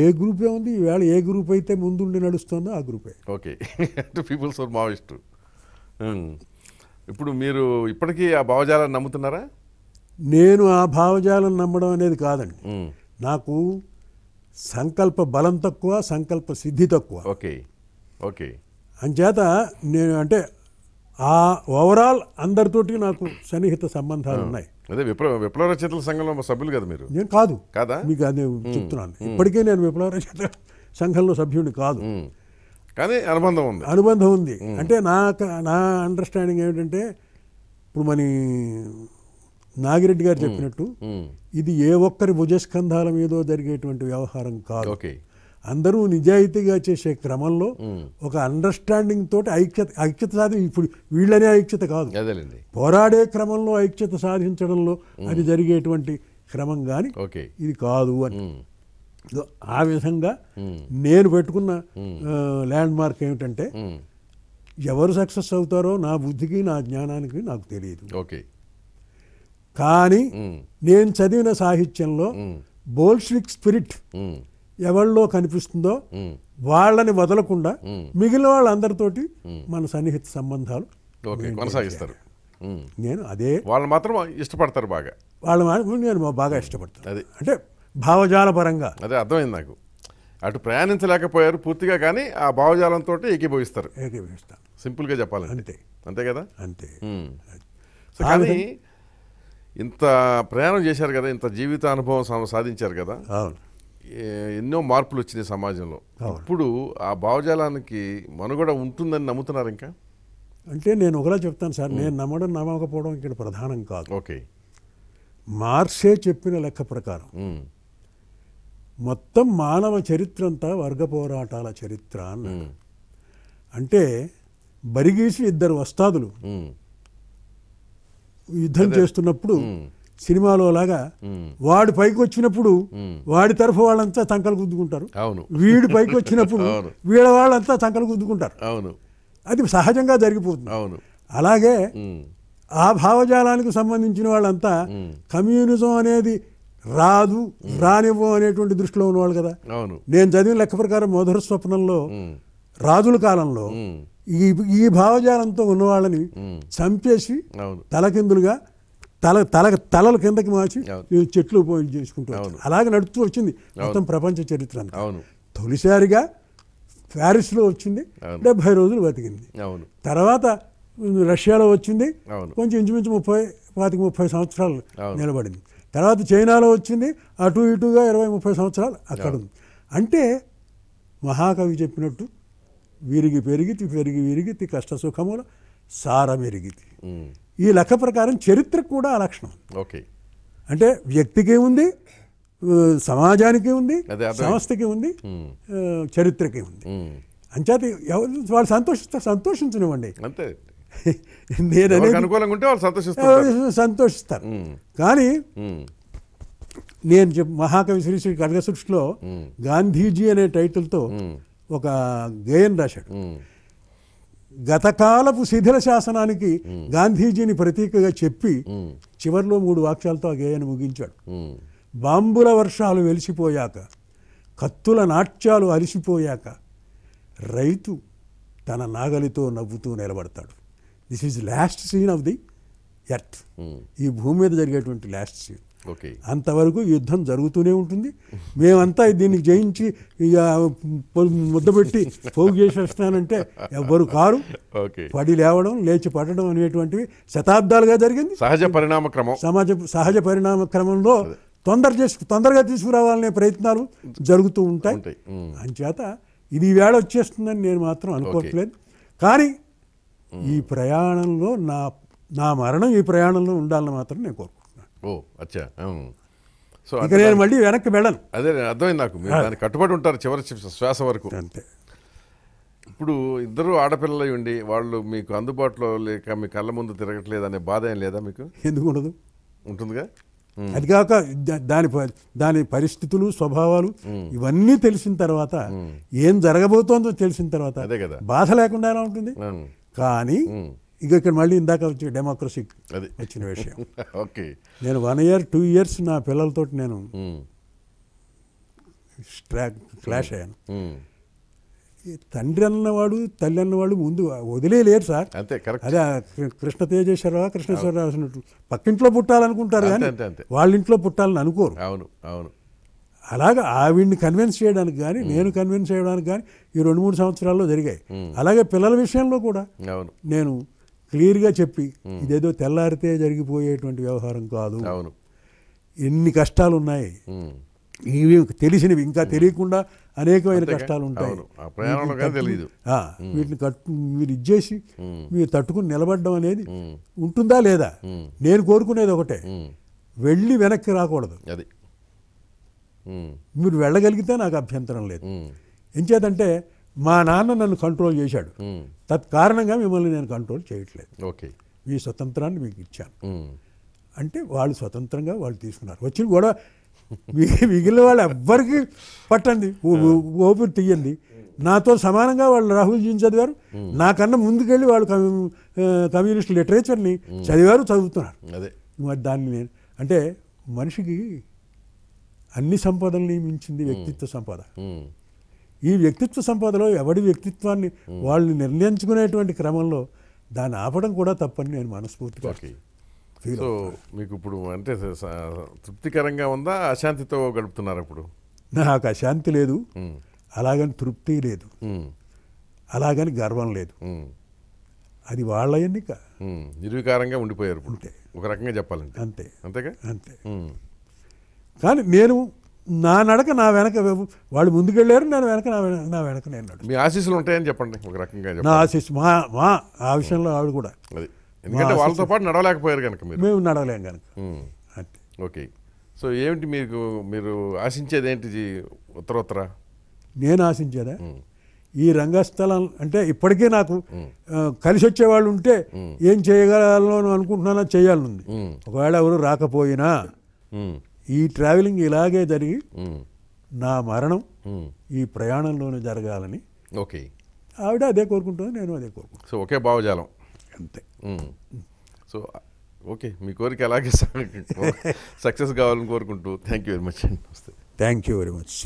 ఏ గ్రూపే ఉంది ఈవేళ ఏ గ్రూప్ అయితే ముందుండి నడుస్తుందో ఆ గ్రూపే ఓకే పీపుల్స్ ఫర్ మావోయిస్ట్ ఇప్పుడు మీరు ఇప్పటికీ ఆ భావజాలాన్ని నమ్ముతున్నారా నేను ఆ భావజాలను నమ్మడం అనేది కాదండి నాకు సంకల్ప బలం తక్కువ సంకల్ప సిద్ధి తక్కువ ఓకే ఓకే అంచేత నేను అంటే ఆ ఓవరాల్ అందరితోటి నాకు సన్నిహిత సంబంధాలు ఉన్నాయి అదే విప్లవ విప్లవ రచయితల సంఘంలో సభ్యులు కదా మీరు నేను కాదు కాదా మీకు అదే చెప్తున్నాను ఇప్పటికే నేను విప్లవ రచయిత సంఘంలో సభ్యుడిని కాదు కానీ అనుబంధం ఉంది అనుబంధం ఉంది అంటే నా నా అండర్స్టాండింగ్ ఏమిటంటే ఇప్పుడు మన నాగిరెడ్డి గారు చెప్పినట్టు ఇది ఏ ఒక్కరి భుజస్కంధాల మీదో జరిగేటువంటి వ్యవహారం కాదు ఓకే అందరూ నిజాయితీగా చేసే క్రమంలో ఒక అండర్స్టాండింగ్ తోటి ఐక్యత ఐక్యత సాధి ఇప్పుడు వీళ్ళనే ఐక్యత కాదు పోరాడే క్రమంలో ఐక్యత సాధించడంలో అది జరిగేటువంటి క్రమం కానీ ఇది కాదు అని ఆ విధంగా నేను పెట్టుకున్న ల్యాండ్ మార్క్ ఏమిటంటే ఎవరు సక్సెస్ అవుతారో నా బుద్ధికి నా జ్ఞానానికి నాకు తెలియదు ఓకే కానీ నేను చదివిన సాహిత్యంలో బోల్స్విక్ స్పిరిట్ ఎవరిలో కనిపిస్తుందో వాళ్ళని వదలకుండా మిగిలిన వాళ్ళందరితోటి మన సన్నిహిత సంబంధాలు కొనసాగిస్తారు నేను అదే వాళ్ళు మాత్రం ఇష్టపడతారు బాగా వాళ్ళు మాత్రం నేను బాగా ఇష్టపడతాను అది అంటే భావజాల పరంగా అదే అర్థమైంది నాకు అటు ప్రయాణించలేకపోయారు పూర్తిగా కానీ ఆ భావజాలంతో ఏకీభవిస్తారు ఏకీభవిస్తారు సింపుల్గా చెప్పాలి అంతే అంతే కదా అంతే కానీ ఇంత ప్రయాణం చేశారు కదా ఇంత జీవిత అనుభవం సాధించారు కదా అవును ఎన్నో మార్పులు వచ్చినాయి సమాజంలో ఇప్పుడు ఆ భావజాలానికి మనుగడ ఉంటుందని నమ్ముతున్నారు ఇంకా అంటే నేను ఒకలా చెప్తాను సార్ నేను నమ్మడం నమ్మకపోవడం ఇక్కడ ప్రధానం కాదు ఓకే మార్సే చెప్పిన లెక్క ప్రకారం మొత్తం మానవ చరిత్ర అంతా వర్గ పోరాటాల చరిత్ర అన్న అంటే బరిగీసి ఇద్దరు వస్తాదులు యుద్ధం చేస్తున్నప్పుడు సినిమాలో లాగా వాడు పైకి వచ్చినప్పుడు వాడి తరఫు వాళ్ళంతా తంకలు గుద్దుకుంటారు అవును వీడు పైకి వచ్చినప్పుడు [LAUGHS] వీళ్ళ వాళ్ళంతా తంకలు గుద్దుకుంటారు అవును అది సహజంగా జరిగిపోతుంది అవును అలాగే ఆ భావజాలానికి సంబంధించిన వాళ్ళంతా కమ్యూనిజం అనేది రాదు రానివ్వు అనేటువంటి దృష్టిలో ఉన్నవాళ్ళు కదా నేను చదివిన లెక్క ప్రకారం మొదటి స్వప్నంలో రాజుల కాలంలో ఈ ఈ భావజాలంతో ఉన్నవాళ్ళని చంపేసి తలకిందులుగా తల తల తలలు కిందకి మార్చి చెట్లు పాయింట్ చేసుకుంటాం అలాగే నడుపుతూ వచ్చింది మొత్తం ప్రపంచ చరిత్ర తొలిసారిగా ప్యారిస్లో వచ్చింది డెబ్బై రోజులు బతికింది తర్వాత రష్యాలో వచ్చింది కొంచెం ఇంచుమించు ముప్పై పాతిక ముప్పై సంవత్సరాలు నిలబడింది తర్వాత చైనాలో వచ్చింది అటు ఇటుగా ఇరవై ముప్పై సంవత్సరాలు అక్కడ ఉంది అంటే మహాకవి చెప్పినట్టు విరిగి పెరిగితే పెరిగి విరిగితే కష్ట సుఖముల సార పెరిగితి ఈ లెక్క ప్రకారం చరిత్రకు కూడా ఆ లక్షణం ఓకే అంటే వ్యక్తికి ఉంది సమాజానికి ఉంది సంస్థకి ఉంది చరిత్రకి ఉంది అంచేత వాళ్ళు సంతోషిస్తా సంతోషించనివ్వండి [LAUGHS] సంతోషిస్తారు కానీ నేను మహాకవి శ్రీ శ్రీ కడగ సృష్టిలో గాంధీజీ అనే టైటిల్తో ఒక గేయం రాశాడు గతకాలపు శిథిల శాసనానికి గాంధీజీని ప్రతీకగా చెప్పి చివరిలో మూడు వాక్యాలతో ఆ గేయాన్ని ముగించాడు బాంబుల వర్షాలు వెలిసిపోయాక కత్తుల నాట్యాలు అలిసిపోయాక రైతు తన నాగలితో నవ్వుతూ నిలబడతాడు this is last scene of the earth ఈ భూమి మీద జరిగేటువంటి లాస్ట్ సీన్ ఓకే అంతవరకు యుద్ధం జరుగుతూనే ఉంటుంది మేమంతా దీన్ని జయించి పెట్టి పోగు చేసేస్తానంటే ఎవ్వరు కారు పడి లేవడం లేచి పడడం అనేటువంటివి శతాబ్దాలుగా జరిగింది సహజ పరిణామ క్రమం సమాజ సహజ పరిణామ క్రమంలో తొందర చేసి తొందరగా తీసుకురావాలనే ప్రయత్నాలు జరుగుతూ ఉంటాయి అంచేత ఇది వేళ వచ్చేస్తుందని నేను మాత్రం అనుకోవట్లేదు కానీ ఈ ప్రయాణంలో నా నా మరణం ఈ ప్రయాణంలో ఉండాలని మాత్రం నేను కోరుకుంటాను ఓ అచ్చా సో ఇక నేను మళ్ళీ వెనక్కి వెళ్ళను అదే అర్థమైంది నాకు మీరు దానికి కట్టుబడి ఉంటారు చివరి శ్వాస వరకు అంతే ఇప్పుడు ఇద్దరు ఆడపిల్లలు ఉండి వాళ్ళు మీకు అందుబాటులో లేక మీ కళ్ళ ముందు తిరగట్లేదు అనే బాధ ఏం లేదా మీకు ఎందుకు ఉండదు ఉంటుందిగా అది కాక దాని దాని పరిస్థితులు స్వభావాలు ఇవన్నీ తెలిసిన తర్వాత ఏం జరగబోతోందో తెలిసిన తర్వాత బాధ లేకుండా ఉంటుంది కానీ ఇక ఇక్కడ మళ్ళీ ఇందాక వచ్చి డెమోక్రసీ వచ్చిన విషయం [LAUGHS] ఓకే నేను వన్ ఇయర్ టూ ఇయర్స్ నా పిల్లలతో నేను hmm. Clash hmm. అయ్యాను hmm. తండ్రి అన్నవాడు తల్లి అన్నవాడు ముందు వదిలేయలేరు సార్ అంతే అదే కృష్ణ తేజేశ్వరరావు కృష్ణేశ్వరరావు రాసినట్టు పక్కింట్లో పుట్టాలనుకుంటారు కానీ వాళ్ళ ఇంట్లో పుట్టాలని అనుకోరు అవును అవును అలాగే ఆవిడ్ని కన్విన్స్ చేయడానికి కానీ నేను కన్విన్స్ చేయడానికి కానీ ఈ రెండు మూడు సంవత్సరాల్లో జరిగాయి అలాగే పిల్లల విషయంలో కూడా నేను క్లియర్గా చెప్పి ఇదేదో తెల్లారితే జరిగిపోయేటువంటి వ్యవహారం కాదు అవును ఎన్ని కష్టాలు ఉన్నాయి ఇవి తెలిసినవి ఇంకా తెలియకుండా అనేకమైన కష్టాలు ఉంటాయి వీటిని కట్టు మీరు ఇచ్చేసి మీరు తట్టుకుని నిలబడడం అనేది ఉంటుందా లేదా నేను కోరుకునేది ఒకటే వెళ్ళి వెనక్కి రాకూడదు అది మీరు వెళ్ళగలిగితే నాకు అభ్యంతరం లేదు ఎంచేతంటే మా నాన్న నన్ను కంట్రోల్ చేశాడు తత్కారణంగా మిమ్మల్ని నేను కంట్రోల్ చేయట్లేదు ఓకే మీ స్వతంత్రాన్ని మీకు ఇచ్చాను అంటే వాళ్ళు స్వతంత్రంగా వాళ్ళు తీసుకున్నారు వచ్చిన కూడా మిగిలిన వాళ్ళు ఎవ్వరికి పట్టండి ఓపెన్ తీయండి నాతో సమానంగా వాళ్ళు రాహుల్ జీని చదివారు నాకన్నా ముందుకెళ్ళి వాళ్ళు కమ్యూనిస్ట్ లిటరేచర్ని చదివారు చదువుతున్నారు మరి దాన్ని నేను అంటే మనిషికి అన్ని సంపదల్ని మించింది వ్యక్తిత్వ సంపద ఈ వ్యక్తిత్వ సంపదలో ఎవడి వ్యక్తిత్వాన్ని వాళ్ళని నిర్ణయించుకునేటువంటి క్రమంలో దాన్ని ఆపడం కూడా తప్పని నేను మనస్ఫూర్తిగా సో మీకు ఇప్పుడు అంటే తృప్తికరంగా ఉందా అశాంతితో గడుపుతున్నారు ఇప్పుడు నాకు అశాంతి లేదు అలాగని తృప్తి లేదు అలాగని గర్వం లేదు అది వాళ్ళ ఎన్నిక నిర్వికారంగా ఉండిపోయారు అంతే ఒక రకంగా చెప్పాలంటే అంతే అంతేగా అంతే కానీ నేను నా నడక నా వెనక వాళ్ళు ముందుకెళ్ళారు నేను వెనక నా వెనక నా వెనక నేను మీ ఆశీస్సులు ఉంటాయని చెప్పండి ఒక రకంగా నా ఆశీస్ మా మా ఆ విషయంలో ఆవిడ కూడా అది ఎందుకంటే వాళ్ళతో పాటు నడవలేకపోయారు కనుక మీరు మేము నడవలేము కనుక ఓకే సో ఏమిటి మీకు మీరు ఆశించేది ఏంటి ఉత్తర నేను ఆశించేదా ఈ రంగస్థలం అంటే ఇప్పటికే నాకు కలిసి వచ్చేవాళ్ళు ఉంటే ఏం చేయగలను అనుకుంటున్నానో చేయాలనుంది ఒకవేళ ఎవరు రాకపోయినా ఈ ట్రావెలింగ్ ఇలాగే జరిగి నా మరణం ఈ ప్రయాణంలోనే జరగాలని ఓకే ఆవిడ అదే కోరుకుంటుంది నేను అదే కోరుకుంటాను సో ఒకే భావజాలం అంతే సో ఓకే మీ కోరిక అలాగే [LAUGHS] సక్సెస్ కావాలని కోరుకుంటూ థ్యాంక్ యూ వెరీ మచ్ అండి థ్యాంక్ యూ వెరీ మచ్